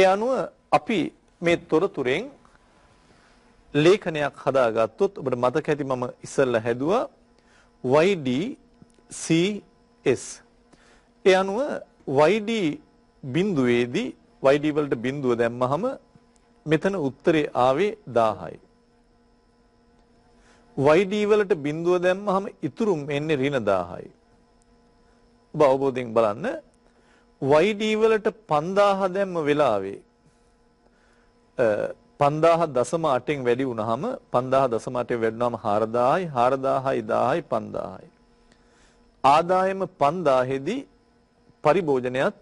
ඒ අනුව අපි මේ තොරතුරෙන් ලේඛනයක් හදාගත්තොත් ඔබට මතක ඇති මම ඉස්සෙල්ලා හැදුවා YD CS ඒ අනුව YD බිඳුවේදී YD වලට බිඳුව දැම්මහම මෙතන උත්තරේ ආවේ 1000යි YD වලට බිඳුව දැම්මහම ඉතුරුම් එන්නේ ඍණ 1000යි. ඔබ අවබෝධයෙන් බලන්න YD වලට 5000 දැම්ම වෙලාවේ 5000.8න් වැඩි වුණාම 5000.8 වැඩිවනම 4000යි 4000යි 1000යි 5000යි. ආදායම 5000ෙදි පරිභෝජනයත්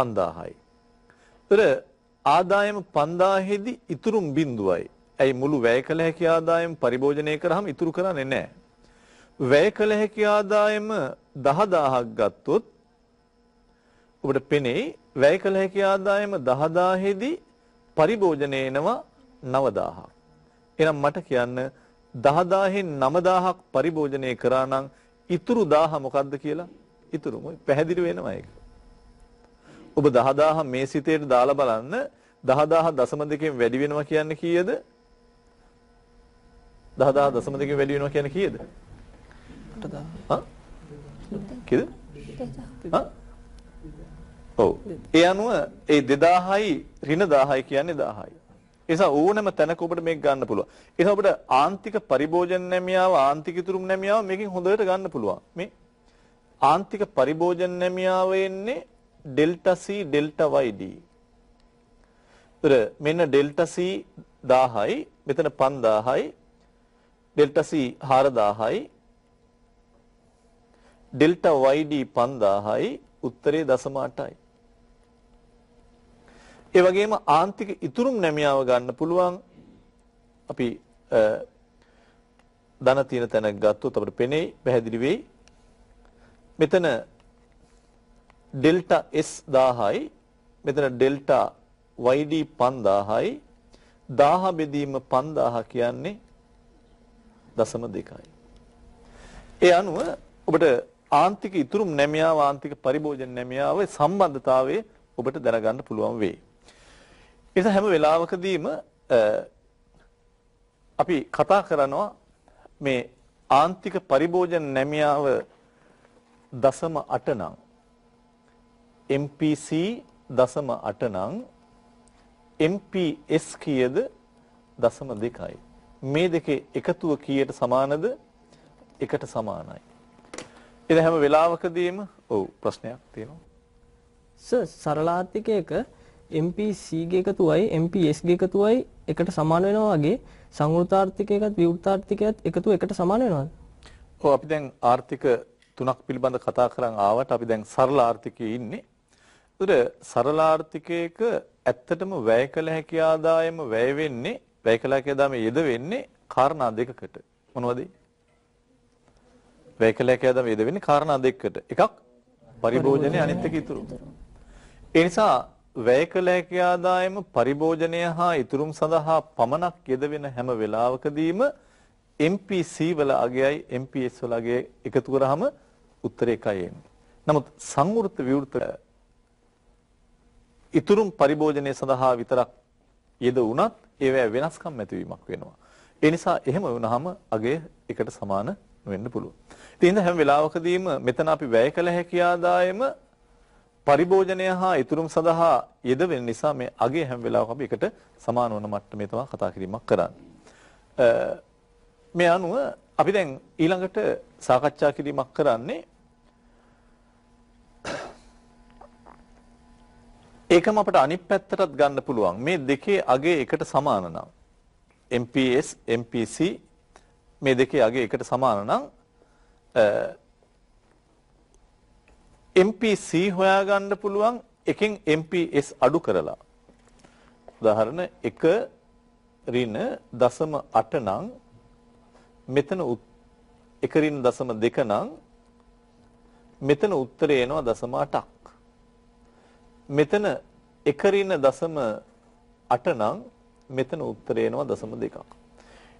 5000යි. ඒතර ආදායම 5000ෙදි ඉතුරුම් බිඳුවයි. ඇයි මුළු වැය කළ හැකි ආදායම පරිභෝජනය කරාම ඉතුරු කරන්නේ නැහැ. වැය කළ හැකි ආදායම 10000ක් ගත්තොත් ඔබට පෙනෙයි වැය කළ හැකි ආදායම 10000 දී පරිභෝජනය එනවා 9000ක්. එහෙනම් මට කියන්න 10000න් 9000ක් පරිභෝජනය කරා නම් ඉතුරු 1000 මොකද්ද කියලා? ඉතුරුම පැහැදිලි වෙනවා ඒක. ඔබ 10000 මේ සිතේට දාලා බලන්න 10000 දශම දෙකෙන් වැඩි වෙනවා කියන්නේ කීයද? 10000.2 වැඩි වෙනවා කියන්නේ කීයද? 8000. හා? කීයද? 2000. හා? ඔව්. ඒ අනුව ඒ 2000යි ඍණ 1000යි කියන්නේ 1000යි. නිසා ඕනෑම තැනක ඔබට මේක ගන්න පුළුවන්. ඒක ඔබට ආන්තික පරිභෝජන නැමියාව, ආන්තික ඉතුරුම් නැමියාව මේකෙන් හොඳට ගන්න පුළුවන්. මේ ආන්තික පරිභෝජන නැමියාව එන්නේ ඩෙල්ටා C ඩෙල්ටා YD. ඒතර මෙන්න ඩෙල්ටා C 1000යි, මෙතන 5000යි, ඩෙල්ටා C 4000යි ඩෙල්ටා YD 5000යි උත්තරේ දශම 8යි. ඒ වගේම ආන්තික ඉතුරුම් නැමියාව ගන්න පුළුවන් අපි ධන තියෙන තැනක් ගත්තොත් අපිට පෙනේ පැහැදිලි වෙයි. මෙතන ඩෙල්ටා S 1000යි මෙතන ඩෙල්ටා YD 5000යි 1000 බෙදීම 5000 කියන්නේ දශම දෙකයි. ඒ අනුව ඔබට ආන්තික ඉතුරුම් නැමියාව ආන්තික පරිභෝජන නැමියාව සම්බන්ධතාවයේ ඔබට දැනගන්න පුළුවන් වෙයි. ඒ හැම වෙලාවකදීම අපි කතා කරනවා මේ ආන්තික පරිභෝජන නැමියාව දශම 8 නම් MPC දශම 8 නම් MPS කීයද දශම 2යි. මේ දෙකේ එකතුව කීයට සමානද? එකට සමානයි. එද හැම වෙලාවකදීම ඔව් ප්‍රශ්නයක් තියෙනවා. සර් සරලාර්ථිකයක MPC ගේ එකතුවයි MPS ගේ එකතුවයි එකට සමාන වෙනවා වගේ සංවෘතාර්ථිකයකත් විවෘතාර්ථිකයත් එකතුව එකට සමාන වෙනවද? ඔව් අපි දැන් ආර්ථික තුනක් පිළිබඳ කතා කරන් ආවට අපි දැන් සරල ආර්ථිකයේ ඉන්නේ. ඒතර සරල ආර්ථිකයක ඇත්තටම වැය කළ හැකි ආදායම වැය වෙන්නේ වැය කළා කියලා මේ යෙද වෙන්නේ කාරණා දෙකකට. මොනවද? වැය කළා කියලා මේ යෙද වෙන්නේ කාරණා දෙකකට. එකක් පරිභෝජනය අනිත් එක ඉතුරු. ඒ නිසා වැය කළා කියාදායම පරිභෝජනය හා ඉතුරුම් සඳහා පමණක් යෙද වෙන හැම වෙලාවකදීම MPC වල අගයයි MPS වල අගය එකතු කරාම උත්තරේ එකයි එන්නේ. නමුත් සංවෘත විවෘත ඉතුරුම් පරිභෝජනය සඳහා විතරක් යෙද වුණත් ඒවැ වෙනස්කම් ඇතිවීමක් වෙනවා. ඒ නිසා එහෙම වුණාම අගය එකට සමාන වෙන්න පුළුවන්. ඉතින් හැම වෙලාවකදීම මෙතන අපි වැය කළ හැකි ආදායම පරිභෝජනය හා ඉතුරුම් සඳහා යෙදවෙන නිසා මේ අගය හැම වෙලාවකම අපි එකට සමාන වන මට්ටමේ තමයි කතා කිරීමක් කරන්නේ. මේ අනුව අපි දැන් ඊළඟට සාකච්ඡා කිරීමක් කරන්නේ ඒකම අපට අනිත් පැත්තටත් ගන්න පුළුවන්. මේ දෙකේ අගේ එකට සමාන නම් MPS, MPC මේ දෙකේ අගේ එකට සමාන නම් MPC හොයාගන්න පුළුවන් එකෙන් MPS අඩු කරලා. උදාහරණ 1 ඍණ 0.8 නම් මෙතන 1 ඍණ 0.2 නම් මෙතන උත්තරේ එනවා 0.8ක්. මෙතන එකරින දශම 8 නම් මෙතන උත්තරේ එනවා දශම දෙකක්.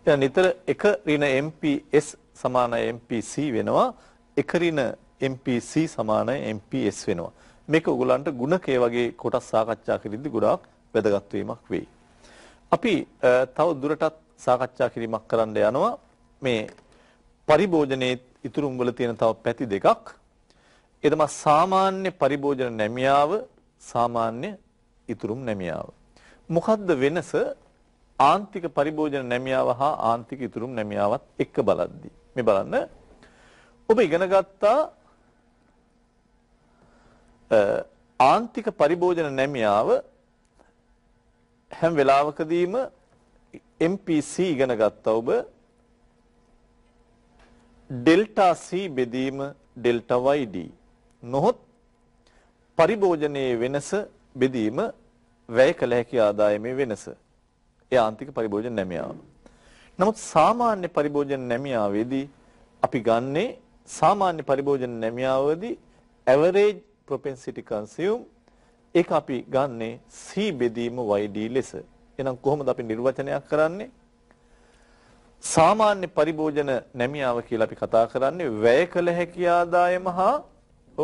දැන් නිතර එක ඍණ MPS සමානයි MPC වෙනවා එක ඍණ MPC සමානයි MPS වෙනවා මේක උගලන්ට ಗುಣකයේ වගේ කොටස් සාකච්ඡා කරද්දී ගොඩාක් වැදගත් වීමක් වෙයි. අපි තව දුරටත් සාකච්ඡා කිරීමක් කරන්න යනවා මේ පරිභෝජනයේ ඉතුරුම් වල තියෙන තව පැති දෙකක්. ඒ තමයි සාමාන්‍ය පරිභෝජන නැමියාව සාමාන්‍ය ඉතුරුම් නැමියාව. මොකද්ද වෙනස ආන්තික පරිභෝජන නැමියාව හා ආන්තික ඉතුරුම් නැමියාවත් එක්ක බලද්දී. මේ බලන්න ඔබ ඉගෙන ගත්තා ආන්තික පරිභෝජන නැමියාව හැම වෙලාවකදීම MPC ඉගෙන ගත්තා ඔබ ඩෙල්ටා C බෙදීම ඩෙල්ටා YD. නොහොත් පරිභෝජනයේ වෙනස බෙදීම වැය කළ හැකි ආදායමේ වෙනස. ඒ ආන්තික පරිභෝජන නැමියාව. නමුත් සාමාන්‍ය පරිභෝජන නැමියාවේදී අපි ගන්නේ සාමාන්‍ය පරිභෝජන නැමියාවේදී average propensity consume ඒක අපි ගන්නේ C බෙදීම YD ලෙස. එහෙනම් කොහොමද අපි නිර්වචනයක් කරන්නේ? සාමාන්‍ය පරිභෝජන නැමියාව කියලා අපි කතා කරන්නේ වැය කළ හැකි ආදායම හා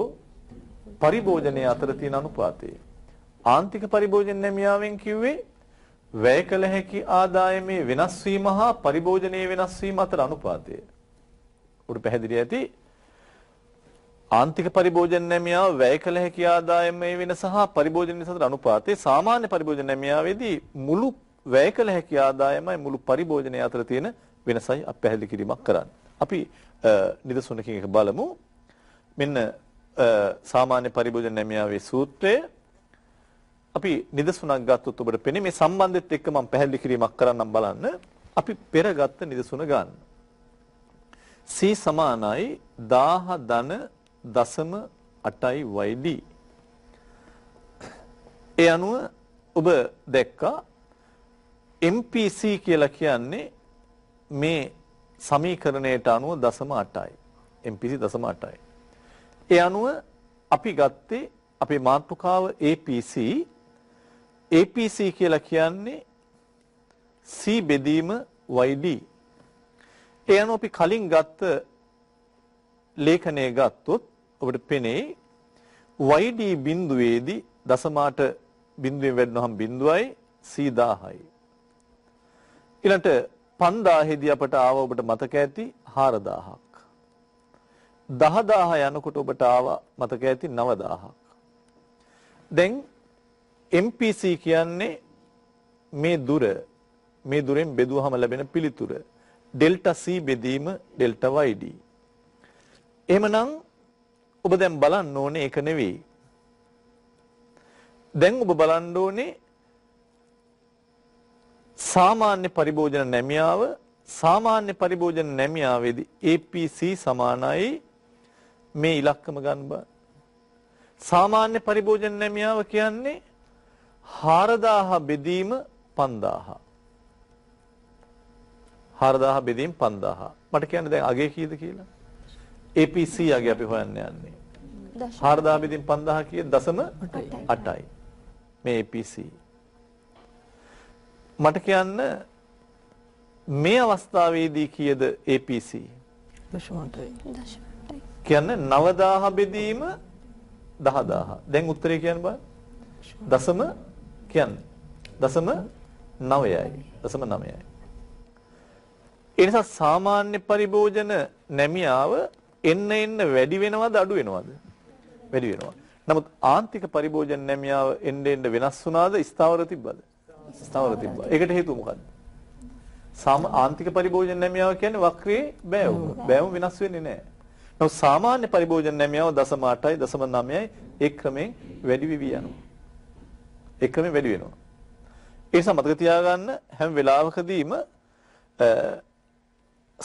ඔව් පරිභෝජනයේ අතර තියෙන අනුපාතය. ආන්තික පරිභෝජන නැමියාවෙන් කිව්වේ වැය කළ හැකි ආදායමේ වෙනස් වීම හා පරිභෝජනයේ වෙනස් වීම අතර අනුපාතය. උඩ පැහැදිලි ඇති ආන්තික පරිභෝජන නැමියාව වැය කළ හැකි ආදායමේ වෙනස හා පරිභෝජනයේ අතර අනුපාතය සාමාන්‍ය පරිභෝජන නැමියාවේදී මුළු වැය කළ හැකි ආදායමයි මුළු පරිභෝජනය අතර තියෙන වෙනසයි අපැහැදිලි කිරීමක් කරන්නේ. අපි නිදසුනකින් එක බලමු. මෙන්න සාමාන්‍ය පරිභෝජන නැමියාවේ සූත්‍රය අපි නිදසුනක් ගත්තොත් ඔබට පෙනේ මේ සම්බන්ධෙත් එක්ක මම පැහැදිලි කිරීමක් කරන්නම් බලන්න අපි පෙර ගත්ත නිදසුන ගන්න. C සමානයි 1000 ධන දශම 8යි YD. ඒ අනුව ඔබ දැක්කා MPC කියලා කියන්නේ මේ සමීකරණයට අනුව දශම 8යි. MPC දශම 8යි. ඒ අනුව අපි ගත්තේ අපේ මාතෘකාව APC APC කියලා කියන්නේ C බෙදීම YD ඒ අනුව අපි කලින් ගත්ත ලේඛනය ගත්තොත් ඔබට පෙනේ YD බිඳුවේදී දශමාට බිඳුවෙන් වැඩනහම් බිඳුවයි C 1000යි ඊළඟට 5000 දී අපට ආව ඔබට මතක ඇති 4000ක් 10000 යනකොට ඔබට ආවා මතක ඇති 9000ක්. දැන් MPC කියන්නේ මේ දුර මේ දුරෙන් බෙදුවහම ලැබෙන පිළිතුර. ඩෙල්ටා C බෙදීම ඩෙල්ටා YD. එහෙමනම් ඔබ දැන් බලන්න ඕනේ ඒක නෙවෙයි. දැන් ඔබ බලන්න ඕනේ සාමාන්‍ය පරිභෝජන නැමියාව සාමාන්‍ය පරිභෝජන නැමියාවේදී APC සමානයි 0.5 මේ ඉලක්කම ගන්න බෑ. සාමාන්‍ය පරිභෝජන නැමියාව කියන්නේ 4000 බෙදීම 5000. 4000 බෙදීම 5000. මට කියන්නේ දැන් අගේ කීයද කියලා? APC අගේ අපි හොයන්න යන්නේ. 4000 බෙදීම 5000 කියේ දශම 8යි. මේ APC. මට කියන්න මේ අවස්ථාවේදී කීයද APC? 0.8. කියන්නේ 9000 බෙදීම 10000. දැන් උත්තරේ කියන්න බලන්න. දශම කියන්නේ. දශම 9යි. දශම 9යි. ඒ නිසා සාමාන්‍ය පරිභෝජන නැමියාව එන්න එන්න වැඩි වෙනවද අඩු වෙනවද? වැඩි වෙනවා. නමුත් ආන්තික පරිභෝජන නැමියාව එන්න එන්න වෙනස් වුණාද ස්ථාවර තිබ්බද? ස්ථාවර තිබ්බා. ඒකට හේතුව මොකද්ද? සාම ආන්තික පරිභෝජන නැමියාව කියන්නේ වක්‍රයේ බෑවුම. බෑවුම වෙනස් වෙන්නේ නැහැ. නමුත් සාමාන්‍ය පරිභෝජන නැමියාව 0.8යි 0.9යි ඒ ක්‍රමයෙන් වැඩි වෙවි යනවා. ඒ ක්‍රමයෙන් වැඩි වෙනවා. ඒ නිසා මතක තියාගන්න හැම වෙලාවකදීම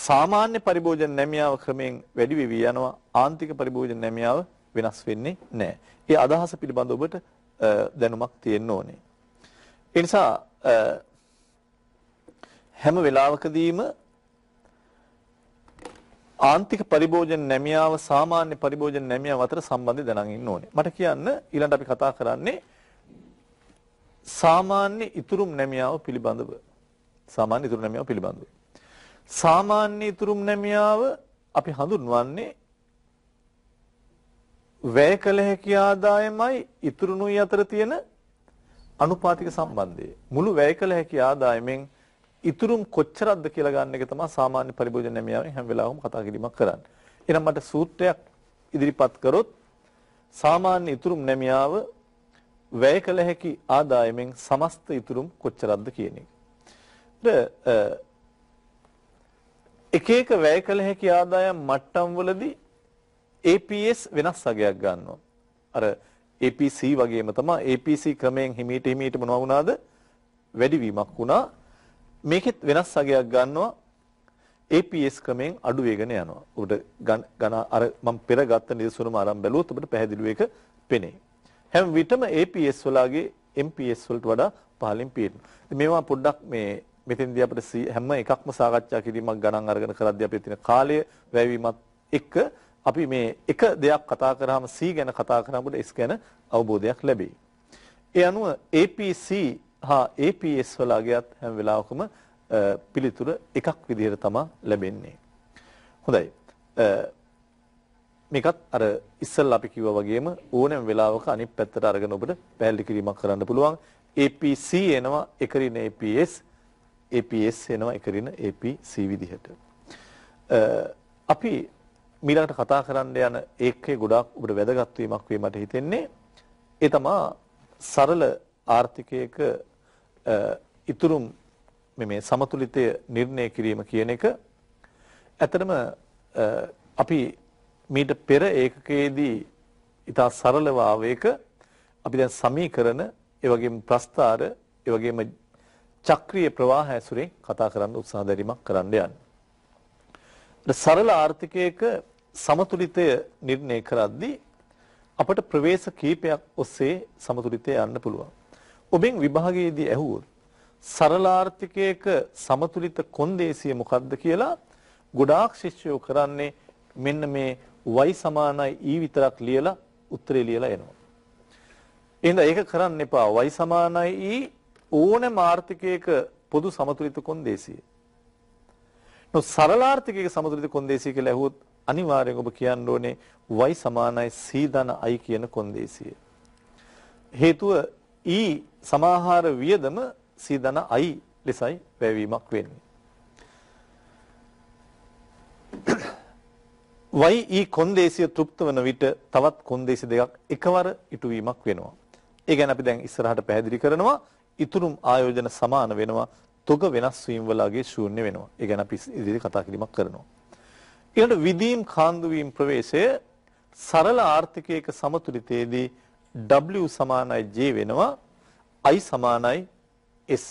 සාමාන්‍ය පරිභෝජන නැමියාව ක්‍රමයෙන් වැඩි වෙවි යනවා. ආන්තික පරිභෝජන නැමියාව වෙනස් වෙන්නේ නැහැ. ඒ අදහස පිළිබඳ ඔබට දැනුමක් තියෙන්න ඕනේ. ඒ නිසා හැම වෙලාවකදීම ආන්තික පරිභෝජන නැමියාව සාමාන්‍ය පරිභෝජන නැමියාව අතර සම්බන්ධය දැනන් ඉන්න ඕනේ. මට කියන්න ඊළඟට අපි කතා කරන්නේ සාමාන්‍ය ඉතුරුම් නැමියාව පිළිබඳව. සාමාන්‍ය ඉතුරුම් නැමියාව පිළිබඳව. සාමාන්‍ය ඉතුරුම් නැමියාව අපි හඳුන්වන්නේ වැය කළ හැකි ආදායමයි ඉතුරුණුයි අතර තියෙන අනුපාතික සම්බන්ධය. මුළු වැය කළ හැකි ආදායමෙන් ඉතුරුම් කොච්චරක්ද කියලා ගන්න එක තමයි සාමාන්‍ය පරිභෝජන නැමියාවෙන් හැම වෙලාවෙම කතා කිරීමක් කරන්නේ. එහෙනම් මට සූත්‍රයක් ඉදිරිපත් කරොත් සාමාන්‍ය ඉතුරුම් නැමියාව වැය කළ හැකි ආදායමෙන් සමස්ත ඉතුරුම් කොච්චරක්ද කියන එක. එක එක වැය කළ හැකි ආදායම් මට්ටම් වලදී APS වෙනස් අගයක් ගන්නවා. අර APC වගේම තමයි APC ක්‍රමයෙන් හිමීට හිමීට මොනවා වුණාද? වැඩිවීමක් වුණා. මේකෙත් වෙනස් අගයක් ගන්නවා APS ක්‍රමයෙන් අඩු වෙගෙන යනවා. ඔබට ඝන අර මම පෙර ගත්ත නිදසුනම අරන් බැලුවොත් ඔබට පැහැදිලිව ඒක පෙනේ. හැම විටම APS වලගේ MPS වලට වඩා පහළින් පිරෙනවා. මේවා පොඩ්ඩක් මේ මෙතෙන්දී අපිට හැම එකක්ම සාකච්ඡා කිරීමක් ගණන් අරගෙන කරද්දී අපිට තියෙන කාලය වැයවීමත් එක්ක අපි මේ එක දෙයක් කතා කරාම C ගැන කතා කරනකොට S ගැන අවබෝධයක් ලැබෙයි. ඒ අනුව APC හා APS වලාගේත් හැම වෙලාවකම පිළිතුර එකක් විදිහට තමයි ලැබෙන්නේ. හොඳයි. මේකත් අර ඉස්සෙල්ලා අපි කිව්වා වගේම ඕනෑම වෙලාවක අනිත් පැත්තට අරගෙන ඔබට පැහැදිලි කිරීමක් කරන්න පුළුවන්. APC එනවා එකරින APS APS එනවා එකරින APC විදිහට. අපි මීළඟට කතා කරන්න යන ඒකේ ගොඩාක් ඔබට වැදගත් වීමක් වෙයි මට හිතෙන්නේ. ඒ තමයි සරල ආර්ථිකයක ඉතුරුම් මේ සමතුලිතය නිර්ණය කිරීම කියන එක ඇතරම අපි මීට පෙර ඒකකයේදී ඉතා සරලව ආවේක අපි දැන් සමීකරණ ඒ වගේම ප්‍රස්ථාර ඒ වගේම චක්‍රීය ප්‍රවාහ ඇසුරෙන් කතා කරන්න උත්සාහ දැරීමක් කරන්න යන්න. සරල ආර්ථිකයක සමතුලිතය නිර්ණය කරද්දී අපට ප්‍රවේශ කීපයක් ඔස්සේ සමතුලිතය යන්න පුළුවන්. ඔබෙන් විභාගයේදී ඇහුවොත් සරලාර්ථිකයක සමතුලිත කොන්දේසිය මොකද්ද කියලා ගොඩාක් ශිෂ්‍යයෝ කරන්නේ මෙන්න මේ y සමානයි e විතරක් ලියලා උත්තරේ ලියලා එනවා. එහෙනම් ඒක කරන්න එපා. y සමානයි e ඕනෑම ආර්ථිකයක පොදු සමතුලිත කොන්දේසිය. නෝ සරලාර්ථිකයක සමතුලිත කොන්දේසිය කියලා ඇහුවොත් අනිවාර්යෙන් ඔබ කියන්න ඕනේ y සමානයි c ධන i කියන කොන්දේසිය. හේතුව e සමාහාර වියදම සීදන අයි ලෙසයි වැයවීමක් වෙන්නේ. *coughs* වයි ඊ කොන්දේසිය තෘප්ත වන විට තවත් කොන්දේසි දෙකක් එකවර ඉටුවීමක් වෙනවා. ඒ ගැන අපි දැන් ඉස්සරහට පැහැදිලි කරනවා. ඉතුරුම් ආයෝජන සමාන වෙනවා. තොග වෙනස් වීම වලාගේ ශූන්‍ය වෙනවා. ඒ ගැන අපි ඉදිරියේ කතා කිරීමක් කරනවා. ඊළඟ විදීම් කාන්දු වීම ප්‍රවේශය සරල ආර්ථිකයක සමතුලිතයේදී W සමානයි J වෙනවා i සමානයි s.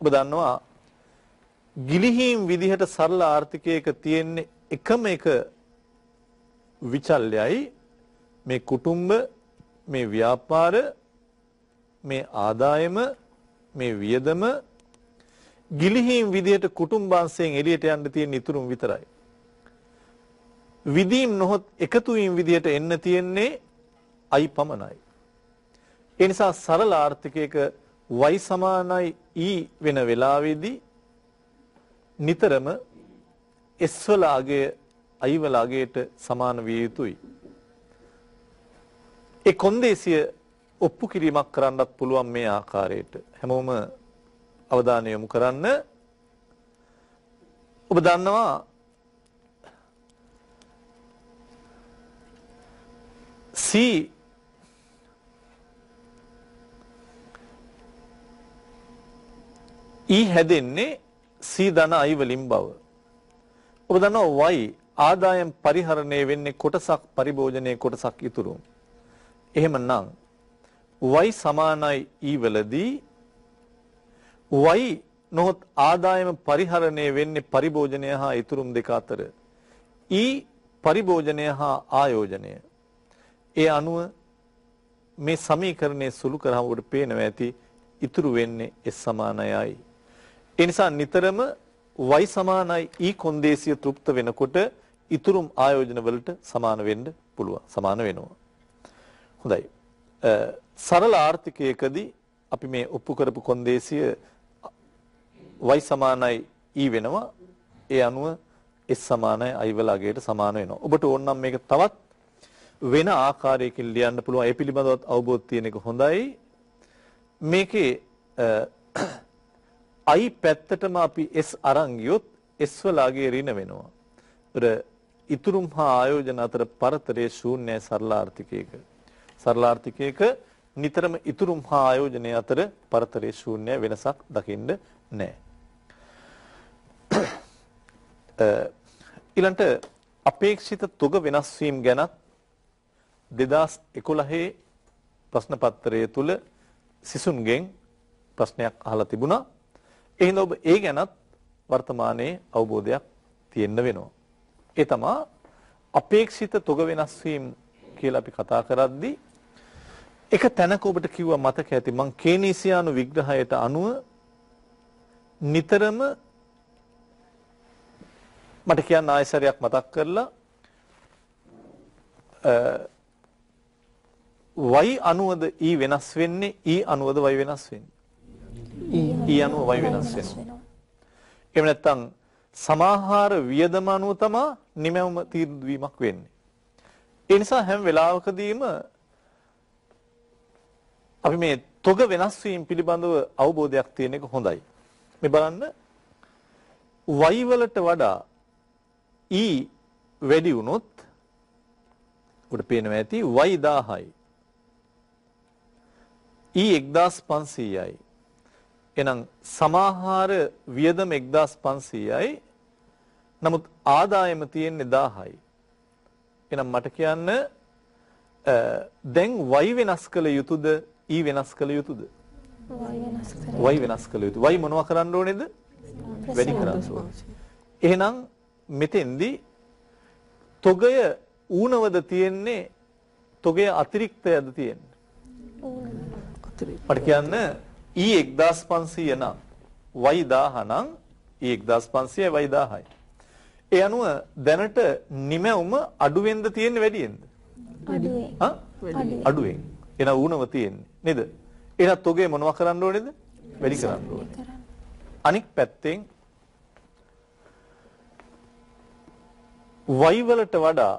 ඔබ දන්නවා ගිලිහීම් විදිහට සරල ආර්ථිකයක තියෙන්නේ එකම එක විචල්යයි මේ කුටුම්බ මේ ව්‍යාපාර මේ ආදායම මේ වියදම ගිලිහීම් විදිහට කුටුම්බාංශයෙන් එළියට යන්න තියෙන ඉතුරුම් විතරයි. විදීම් නොහොත් එකතු වීම විදිහට එන්න තියෙන්නේ අයි පමණයි. ඒ නිසා සරල ආර්ථිකයක y සමානයි e වෙන වෙලාවේදී නිතරම s වල අගය i වල අගයට සමාන විය යුතුයි. ඒ කොන්දේසිය ඔප්පු කිරීමක් කරන්නත් පුළුවන් මේ ආකාරයට. හැමෝම අවධානය යොමු කරන්න. ඔබ දන්නවා C ඊ හැදෙන්නේ සී ධන අයි වලින් බව. ඔබ දන්නවා වයි ආදායම් පරිහරණය වෙන්නේ කොටසක් පරිභෝජනයේ කොටසක් ඉතුරු. එහෙමනම් වයි සමානයි ඊ වලදී වයි නොහොත් ආදායම පරිහරණය වෙන්නේ පරිභෝජනය හා ඉතුරුම් දෙක අතර. ඊ පරිභෝජනය හා ආයෝජනය. ඒ අනුව මේ සමීකරණය සුළු කරහමකට පේනවා ඇති ඉතුරු වෙන්නේ S සමානයයි. ඒ නිසා නිතරම y සමානයි e කොන්දේසිය තෘප්ත වෙනකොට ඉතුරුම් ආයෝජන වලට සමාන වෙන්න පුළුවන් සමාන වෙනවා. හොඳයි. සරල ආර්ථිකයකදී අපි මේ ඔප්පු කරපු කොන්දේසිය y සමානයි e වෙනවා. ඒ අනුව s සමානයි i වලගේට සමාන වෙනවා. ඔබට ඕන නම් මේක තවත් වෙන ආකාරයකින් ලියන්න පුළුවන්. ඒ පිළිබඳවත් අවබෝධ තියෙන එක හොඳයි. මේකේ i පැත්තටම අපි s අරන් ගියොත් s වලාගේ ඍණ වෙනවා. ඒතර ඉතුරුම් හා ආයෝජන අතර පරතරයේ ශූන්‍යයි සරලාර්ථිකයක. සරලාර්ථිකයක නිතරම ඉතුරුම් හා ආයෝජනය අතර පරතරයේ ශූන්‍ය වෙනසක් දකින්න නැහැ. *coughs* ඊළඟට අපේක්ෂිත තොග වෙනස් වීම ගැනත් 2011 ප්‍රශ්න පත්‍රය තුල සිසුන්ගෙන් ප්‍රශ්නයක් අහලා තිබුණා එහෙනම් ඔබ ඒ ගැනත් වර්තමානයේ අවබෝධයක් තියෙන්න වෙනවා. ඒ තමා අපේක්ෂිත තොග වෙනස් වීම කියලා අපි කතා කරද්දී එක තැනක ඔබට කිව්වා මතක ඇති මං කේනීසියානු විග්‍රහයට අනුව නිතරම මට කියන්න ආයසරයක් මතක් කරලා y අනුවද e වෙනස් වෙන්නේ e අනුවද y වෙනස් වෙන්නේ ඒ අනුව වය වෙනස් වෙනවා. එහෙම නැත්නම් සමාහාර වියදම අනුව තමයි නිමැවුම තීරණය වීමක් වෙන්නේ. ඒ නිසා හැම වෙලාවකදීම අපි මේ තොග වෙනස් වීම පිළිබඳව අවබෝධයක් තියෙන එක හොඳයි. මේ බලන්න y වලට වඩා e වැඩි වුණොත් උඩ පේනවා ඇති y 1000යි. e 1500යි. එහෙනම් සමාහාර වියදම 1500යි. නමුත් ආදායම තියෙන්නේ 1000යි. එහෙනම් මට කියන්න දැන් වයි වෙනස් කළ යුතුද ඊ වෙනස් කළ යුතුද? වයි වෙනස් කළ යුතුයි. වයි මොනවා කරන්න ඕනේද? වැඩි කරන්න ඕනේ. එහෙනම් මෙතෙන්දි තොගය ඌනවද තියෙන්නේ තොගය අතිරික්තයද තියෙන්නේ? අතිරික්ත. මට කියන්න E 1500 නම් Y 1000 නම් E 1500යි Y 1000යි. ඒ අනුව දැනට නිමැවුම අඩුවෙන්ද තියෙන්නේ වැඩියෙන්ද? අඩුවෙන්. ආ? අඩුවෙන්. එන ඌනම තියෙන්නේ නේද? එහෙනම් තොගේ මොනවා කරන්න ඕනේද? වැඩි කරන්න ඕනේ. අනික් පැත්තෙන් Y වලට වඩා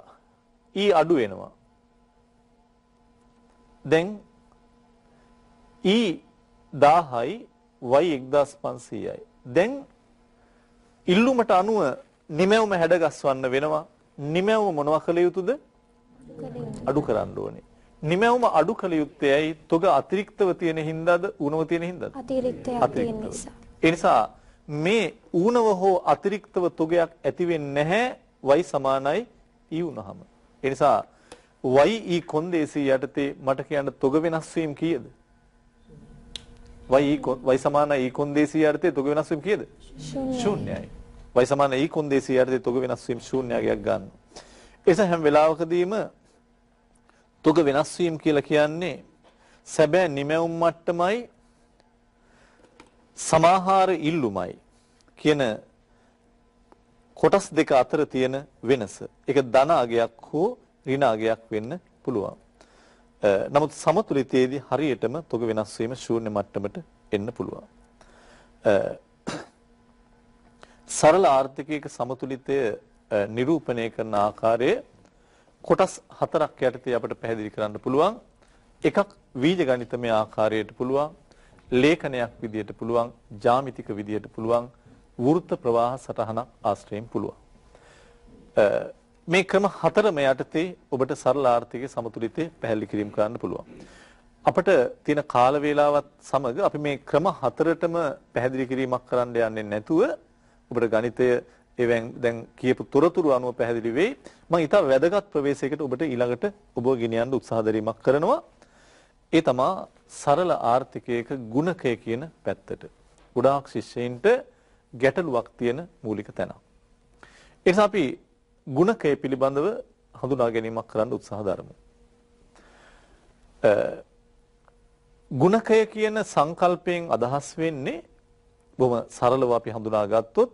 E අඩු වෙනවා. දැන් E 1000යි y 1500යි. දැන් ඉල්ලුමට අනුව නිමැවුම හැඩගස්වන්න වෙනවා. නිමැවුම මොනවා කළ යුතුද? අඩු කරන්න ඕනේ. නිමැවුම අඩු කළ යුත්තේයි තොග අතිරික්තව තියෙන හින්දාද ඌනව තියෙන හින්දාද? අතිරික්තව තියෙන නිසා. ඒ නිසා මේ ඌනව හෝ අතිරික්තව තොගයක් ඇති වෙන්නේ නැහැ y සමානයි e වුණාම. ඒ නිසා y e කොන්දේසි යටතේ මට කියන්න තොග වෙනස් වීම කීයද? y y සමාන e කොන්දේසී අර්ථයේ තොග වෙනස් වීම කීයද? ශූන්‍යයි. y සමාන e කොන්දේසී අර්ථයේ තොග වෙනස් වීම ශූන්‍යයක් ගන්න. එස හැම වෙලාවකදීම තොග වෙනස් වීම කියලා කියන්නේ සැබෑ නිමැවුම් මට්ටමයි සමාහාර ඉල්ලුමයි කියන කොටස් දෙක අතර තියෙන වෙනස. ඒක ධනාගයක් හෝ ඍණාගයක් වෙන්න පුළුවන්. නමුත් සමතුලිතයේදී හරියටම තොග වෙනස් වීම ශූන්‍ය මට්ටමට එන්න පුළුවන්. සරල ආර්ථිකයක සමතුලිතය නිරූපණය කරන ආකාරයේ කොටස් හතරක් යටතේ අපිට පැහැදිලි කරන්න පුළුවන්. එකක් වීජ ගණිතමය ආකාරයට පුළුවන්, ලේඛනයක් විදියට පුළුවන්, ජ්‍යාමිතික විදියට පුළුවන්, වෘත්ත ප්‍රවාහ සටහනක් ආශ්‍රයෙන් පුළුවන්. මේ ක්‍රම හතරම යටතේ ඔබට සරල ආර්ථික සමතුලිතය පැහැදිලි කිරීම කරන්න පුළුවන්. අපට තියෙන කාල වේලාවත් සමග අපි මේ ක්‍රම හතරටම පැහැදිලි කිරීමක් කරන්න යන්නේ නැතුව ඔබට ගණිතය එවෙන් දැන් කියපු තොරතුරු අනුව පැහැදිලි වෙයි. මම ඊට වැඩගත් ප්‍රවේශයකට ඔබට ඊළඟට ඔබව ගෙනියන්න උත්සාහ දරීමක් කරනවා. ඒ තමා සරල ආර්ථිකයක ගුණකය කියන පැත්තට. ගොඩාක් ශිෂ්‍යයින්ට ගැටලුවක් තියෙන මූලික තැනක්. ඒ නිසා අපි ගුණකය පිළිබඳව හඳුනා ගැනීමක් කරන්න උත්සාහ දරමු. ගුණකය කියන සංකල්පයෙන් අදහස් වෙන්නේ බොහොම සරලව අපි හඳුනා ගත්තොත්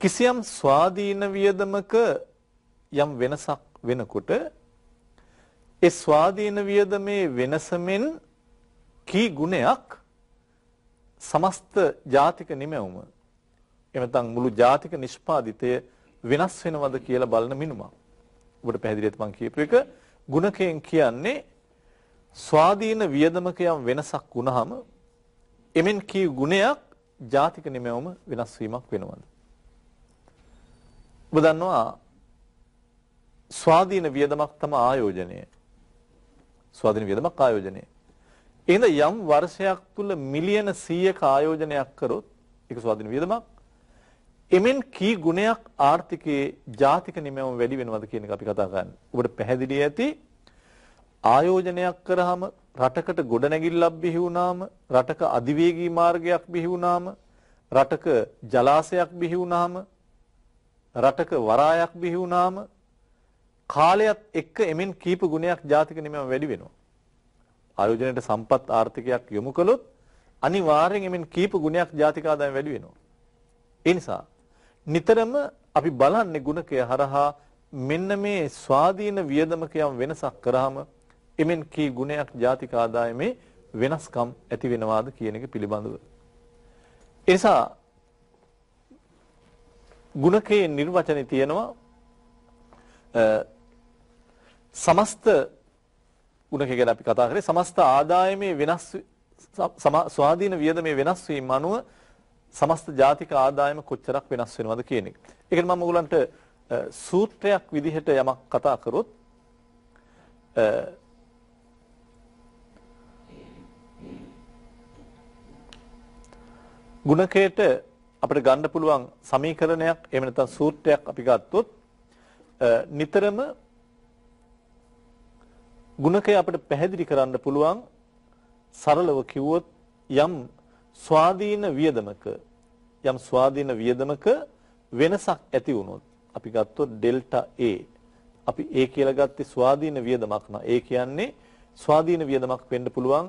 කිසියම් ස්වාධීන වියදමක යම් වෙනසක් වෙනකොට ඒ ස්වාධීන වියදමේ වෙනසෙන් කී ගුණයක් සමස්ත ජාතික නිමැවුම එමෙතන් මුළු ජාතික නිෂ්පාදිතය වෙනස් වෙනවද කියලා බලන මිනුමක්. ඔබට පැහැදිලිද මම කියපු එක? ගුණකයෙන් කියන්නේ ස්වාධීන වියදමක යම් වෙනසක් වුණාම එමෙන් කී ගුණයක් ජාතික නිමැවුම වෙනස් වීමක් වෙනවද? ඔබ දන්නවා ස්වාධීන වියදමක් තම ආයෝජනය. ස්වාධීන වියදමක් ආයෝජනය. එහෙනම් යම් වර්ෂයක් තුල මිලියන 100ක ආයෝජනයක් කරොත් ඒක ස්වාධීන වියදමක්. එමෙන් කී ගුණයක් ආර්ථිකයේ ජාතික නිමැවුම් වැඩි වෙනවද කියන එක අපි කතා කරන්නේ. ඔබට පැහැදිලි ඇති ආයෝජනයක් කරාම රටකට ගොඩනැගිල්ලක් බිහි වුණාම රටක අධිවේගී මාර්ගයක් බිහි වුණාම රටක ජලාශයක් බිහි වුණාම රටක වරායක් බිහි වුණාම කාලයත් එක්ක එමෙන් කීප ගුණයක් ජාතික නිමැවුම් වැඩි වෙනවා. ආයෝජනයට සම්පත් ආර්ථිකයක් යොමු කළොත් අනිවාර්යෙන් එමෙන් කීප ගුණයක් ජාතික ආදායම වැඩි වෙනවා. ඒ නිසා නිතරම අපි බලන්නේ ගුණකය හරහා මෙන්න මේ ස්වාධීන වියදමක යම් වෙනසක් කරාම එමෙන් කී ගුණයක් ජාතික ආදායමේ වෙනස්කම් ඇති වෙනවාද කියන එක පිළිබඳව. එසා ගුණකයේ නිර්වචනය තියෙනවා සමස්ත ගුණකය ගැන අපි කතා කරේ සමස්ත ආදායමේ වෙනස් ස්වාධීන වියදමේ වෙනස් වීම අනුව සමස්ත ජාතික ආදායම කොච්චරක් වෙනස් වෙනවද කියන එක. ඒකට මම ඔයගලන්ට සූත්‍රයක් විදිහට යමක් කතා කරොත් ගුණකයට අපිට ගන්න පුළුවන් සමීකරණයක් එහෙම නැත්නම් සූත්‍රයක් අපි ගත්තොත් නිතරම ගුණකය අපිට පැහැදිලි කරන්න පුළුවන් සරලව කිව්වොත් යම් ස්වාධීන වියදමක යම් ස්වාධීන වියදමක වෙනසක් ඇති වුණොත් අපි ගත්තොත් ඩෙල්ටා A අපි A කියලා ගත්තේ ස්වාධීන වියදමක් නා. ඒ කියන්නේ ස්වාධීන වියදමක් වෙන්න පුළුවන්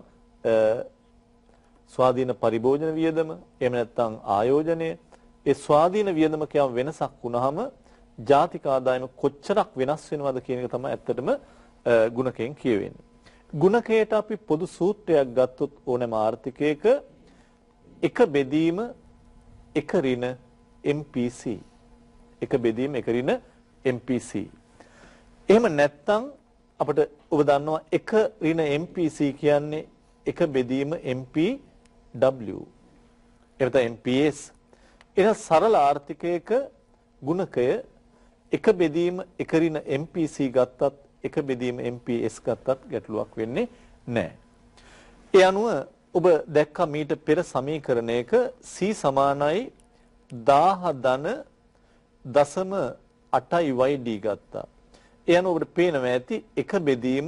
ස්වාධීන පරිභෝජන වියදම එහෙම නැත්නම් ආයෝජනය ඒ ස්වාධීන වියදමක යම් වෙනසක් වුණාම ජාතික ආදායම කොච්චරක් වෙනස් වෙනවද කියන එක තමයි ඇත්තටම ගුණකයෙන් කියවෙන්නේ. ගුණකයට අපි පොදු සූත්‍රයක් ගත්තොත් ඕනෑම ආර්ථිකයක එක බෙදීම එක රින MPC එක බෙදීම එක රින MPC එහෙම නැත්නම් අපිට ඔබ දන්නවා එක ඍණ MPC කියන්නේ එක බෙදීම MPW එරත MPS එන සරල ආර්ථිකයක ගුණකය එක බෙදීම එක ඍණ MPC ගත්තත් එක බෙදීම MPS ගත්තත් ගැටලුවක් වෙන්නේ නැහැ. ඒ අනුව ඔබ දැක්කා මීට පෙර සමීකරණයක C සමානයි 1000 ධන දශම 8යි YD ගත්තා. ඒ අනුව ඔබට පේනවා ඇති එක බෙදීම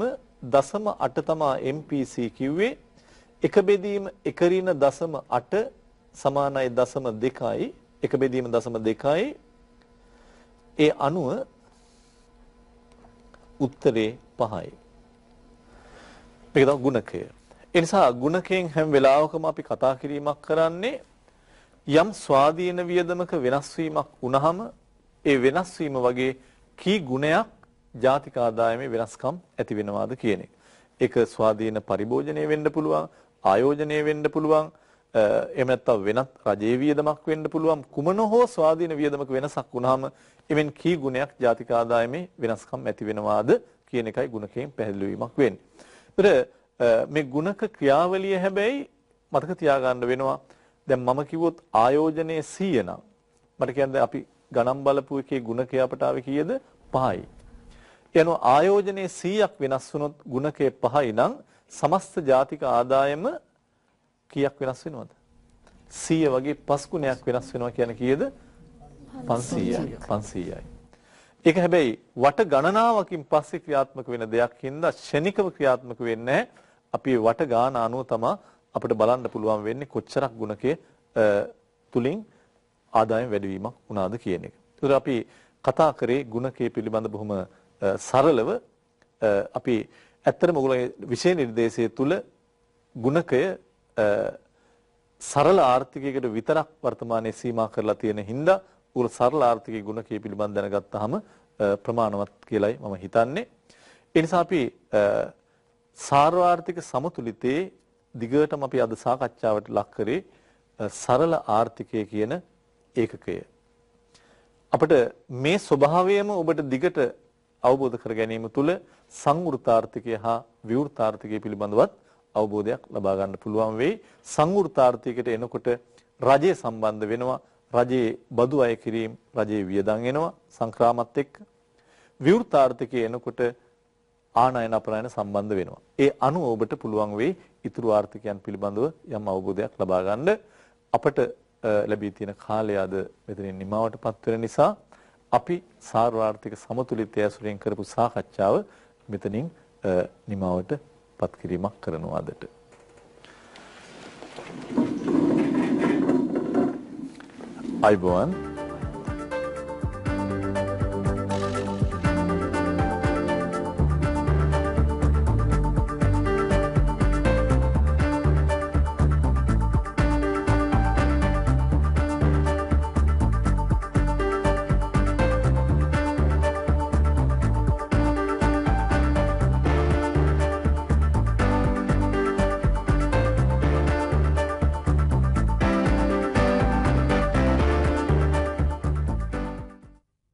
දශම 8 තමා MPC කිව්වේ. එක බෙදීම එක ඍණ දශම 8 සමානයි දශම 2යි. එක බෙදීම දශම 2යි. ඒ අනුව උත්තරේ 5යි. මේක තමයි ගුණකය. ඒ නිසා ගුණකයෙන් හැම වෙලාවකම අපි කතා කිරීමක් කරන්නේ යම් ස්වාධීන වියදමක වෙනස් වීමක් වුණාම ඒ වෙනස් වීම වගේ කී ගුණයක් ජාතික ආදායමේ වෙනස්කම් ඇති වෙනවාද කියන එක. ඒක ස්වාධීන පරිභෝජනය වෙන්න පුළුවන්, ආයෝජනය වෙන්න පුළුවන්, එහෙම නැත්නම් වෙනත් රජයේ වියදමක් වෙන්න පුළුවන් කුමන හෝ ස්වාධීන වියදමක වෙනසක් වුණාම එවෙන් කී ගුණයක් ජාතික ආදායමේ වෙනස්කම් ඇති වෙනවාද කියන එකයි ගුණකයෙන් පැහැදිලි වීමක් වෙන්නේ. ඒතර මේ ගුණක ක්‍රියාවලිය හැබැයි මතක තියාගන්න වෙනවා. දැන් මම කිව්වොත් ආයෝජනයේ 100 නම් මට කියන්නේ අපි ගණන් බලපු එකේ ගුණකය අපට ආවේ කීයද? 5යි. කියනවා ආයෝජනයේ 100ක් වෙනස් වුණොත් ගුණකයේ 5යි නම් සමස්ත ජාතික ආදායම කීයක් වෙනස් වෙනවද? 100 වගේ පස් ගුණයක් වෙනස් වෙනවා කියන්නේ කීයද? 500යි. 500යි. ඒක හැබැයි වට ගණනාවකින් පස්සේ ක්‍රියාත්මක වෙන දෙයක් හින්දා ෂණිකව ක්‍රියාත්මක වෙන්නේ නැහැ. අපි වට ගාන අනුව තමයි අපිට බලන්න පුළුවන් වෙන්නේ කොච්චරක් ගුණකයේ තුලින් ආදායම් වැඩිවීමක් වුණාද කියන එක. ඒතර අපි කතා කරේ ගුණකයේ පිළිබඳ බොහොම සරලව අපි ඇත්තටම ඔයගොල්ලෝ විශේෂ නිර්දේශය තුල ගුණකය සරල ආර්ථිකයකට විතරක් වර්තමානයේ සීමා කරලා තියෙන හින්දා උගල සරල ආර්ථිකයේ ගුණකයේ පිළිබඳ දැනගත්තාම ප්‍රමාණවත් කියලායි මම හිතන්නේ. ඒ නිසා අපි සාර්වාර්ථික සමතුලිතේ දිගටම අපි අද සාකච්ඡාවට ලක් කරේ සරල ආර්ථිකය කියන ඒකකය. අපිට මේ ස්වභාවයම ඔබට දිගට අවබෝධ කර ගැනීම තුළ සංවෘතාර්ථිකය හා විවෘතාර්ථිකය පිළිබඳවත් අවබෝධයක් ලබා ගන්න පුළුවන් වෙයි. සංවෘතාර්ථිකයට එනකොට රජය සම්බන්ධ වෙනවා. රජයේ බදු අය කිරීම රජයේ වියදම් එනවා සංක්‍රාමත් එක්ක. විවෘතාර්ථිකය එනකොට ආනයන අපනයන සම්බන්ධ වෙනවා. ඒ අනුව ඔබට පුළුවන් වෙයි ඉතුරු ආර්ථිකයන් පිළිබඳව යම් අවබෝධයක් ලබා ගන්න අපට ලැබී තියෙන කාලය අද මෙතනින් නිමවටපත් වෙන නිසා අපි සාර්වාර්ථික සමතුලිතය ඇසුරෙන් කරපු සාකච්ඡාව මෙතනින් නිමවටපත් කිරීමක් කරනවා අදට. අයිබෝන්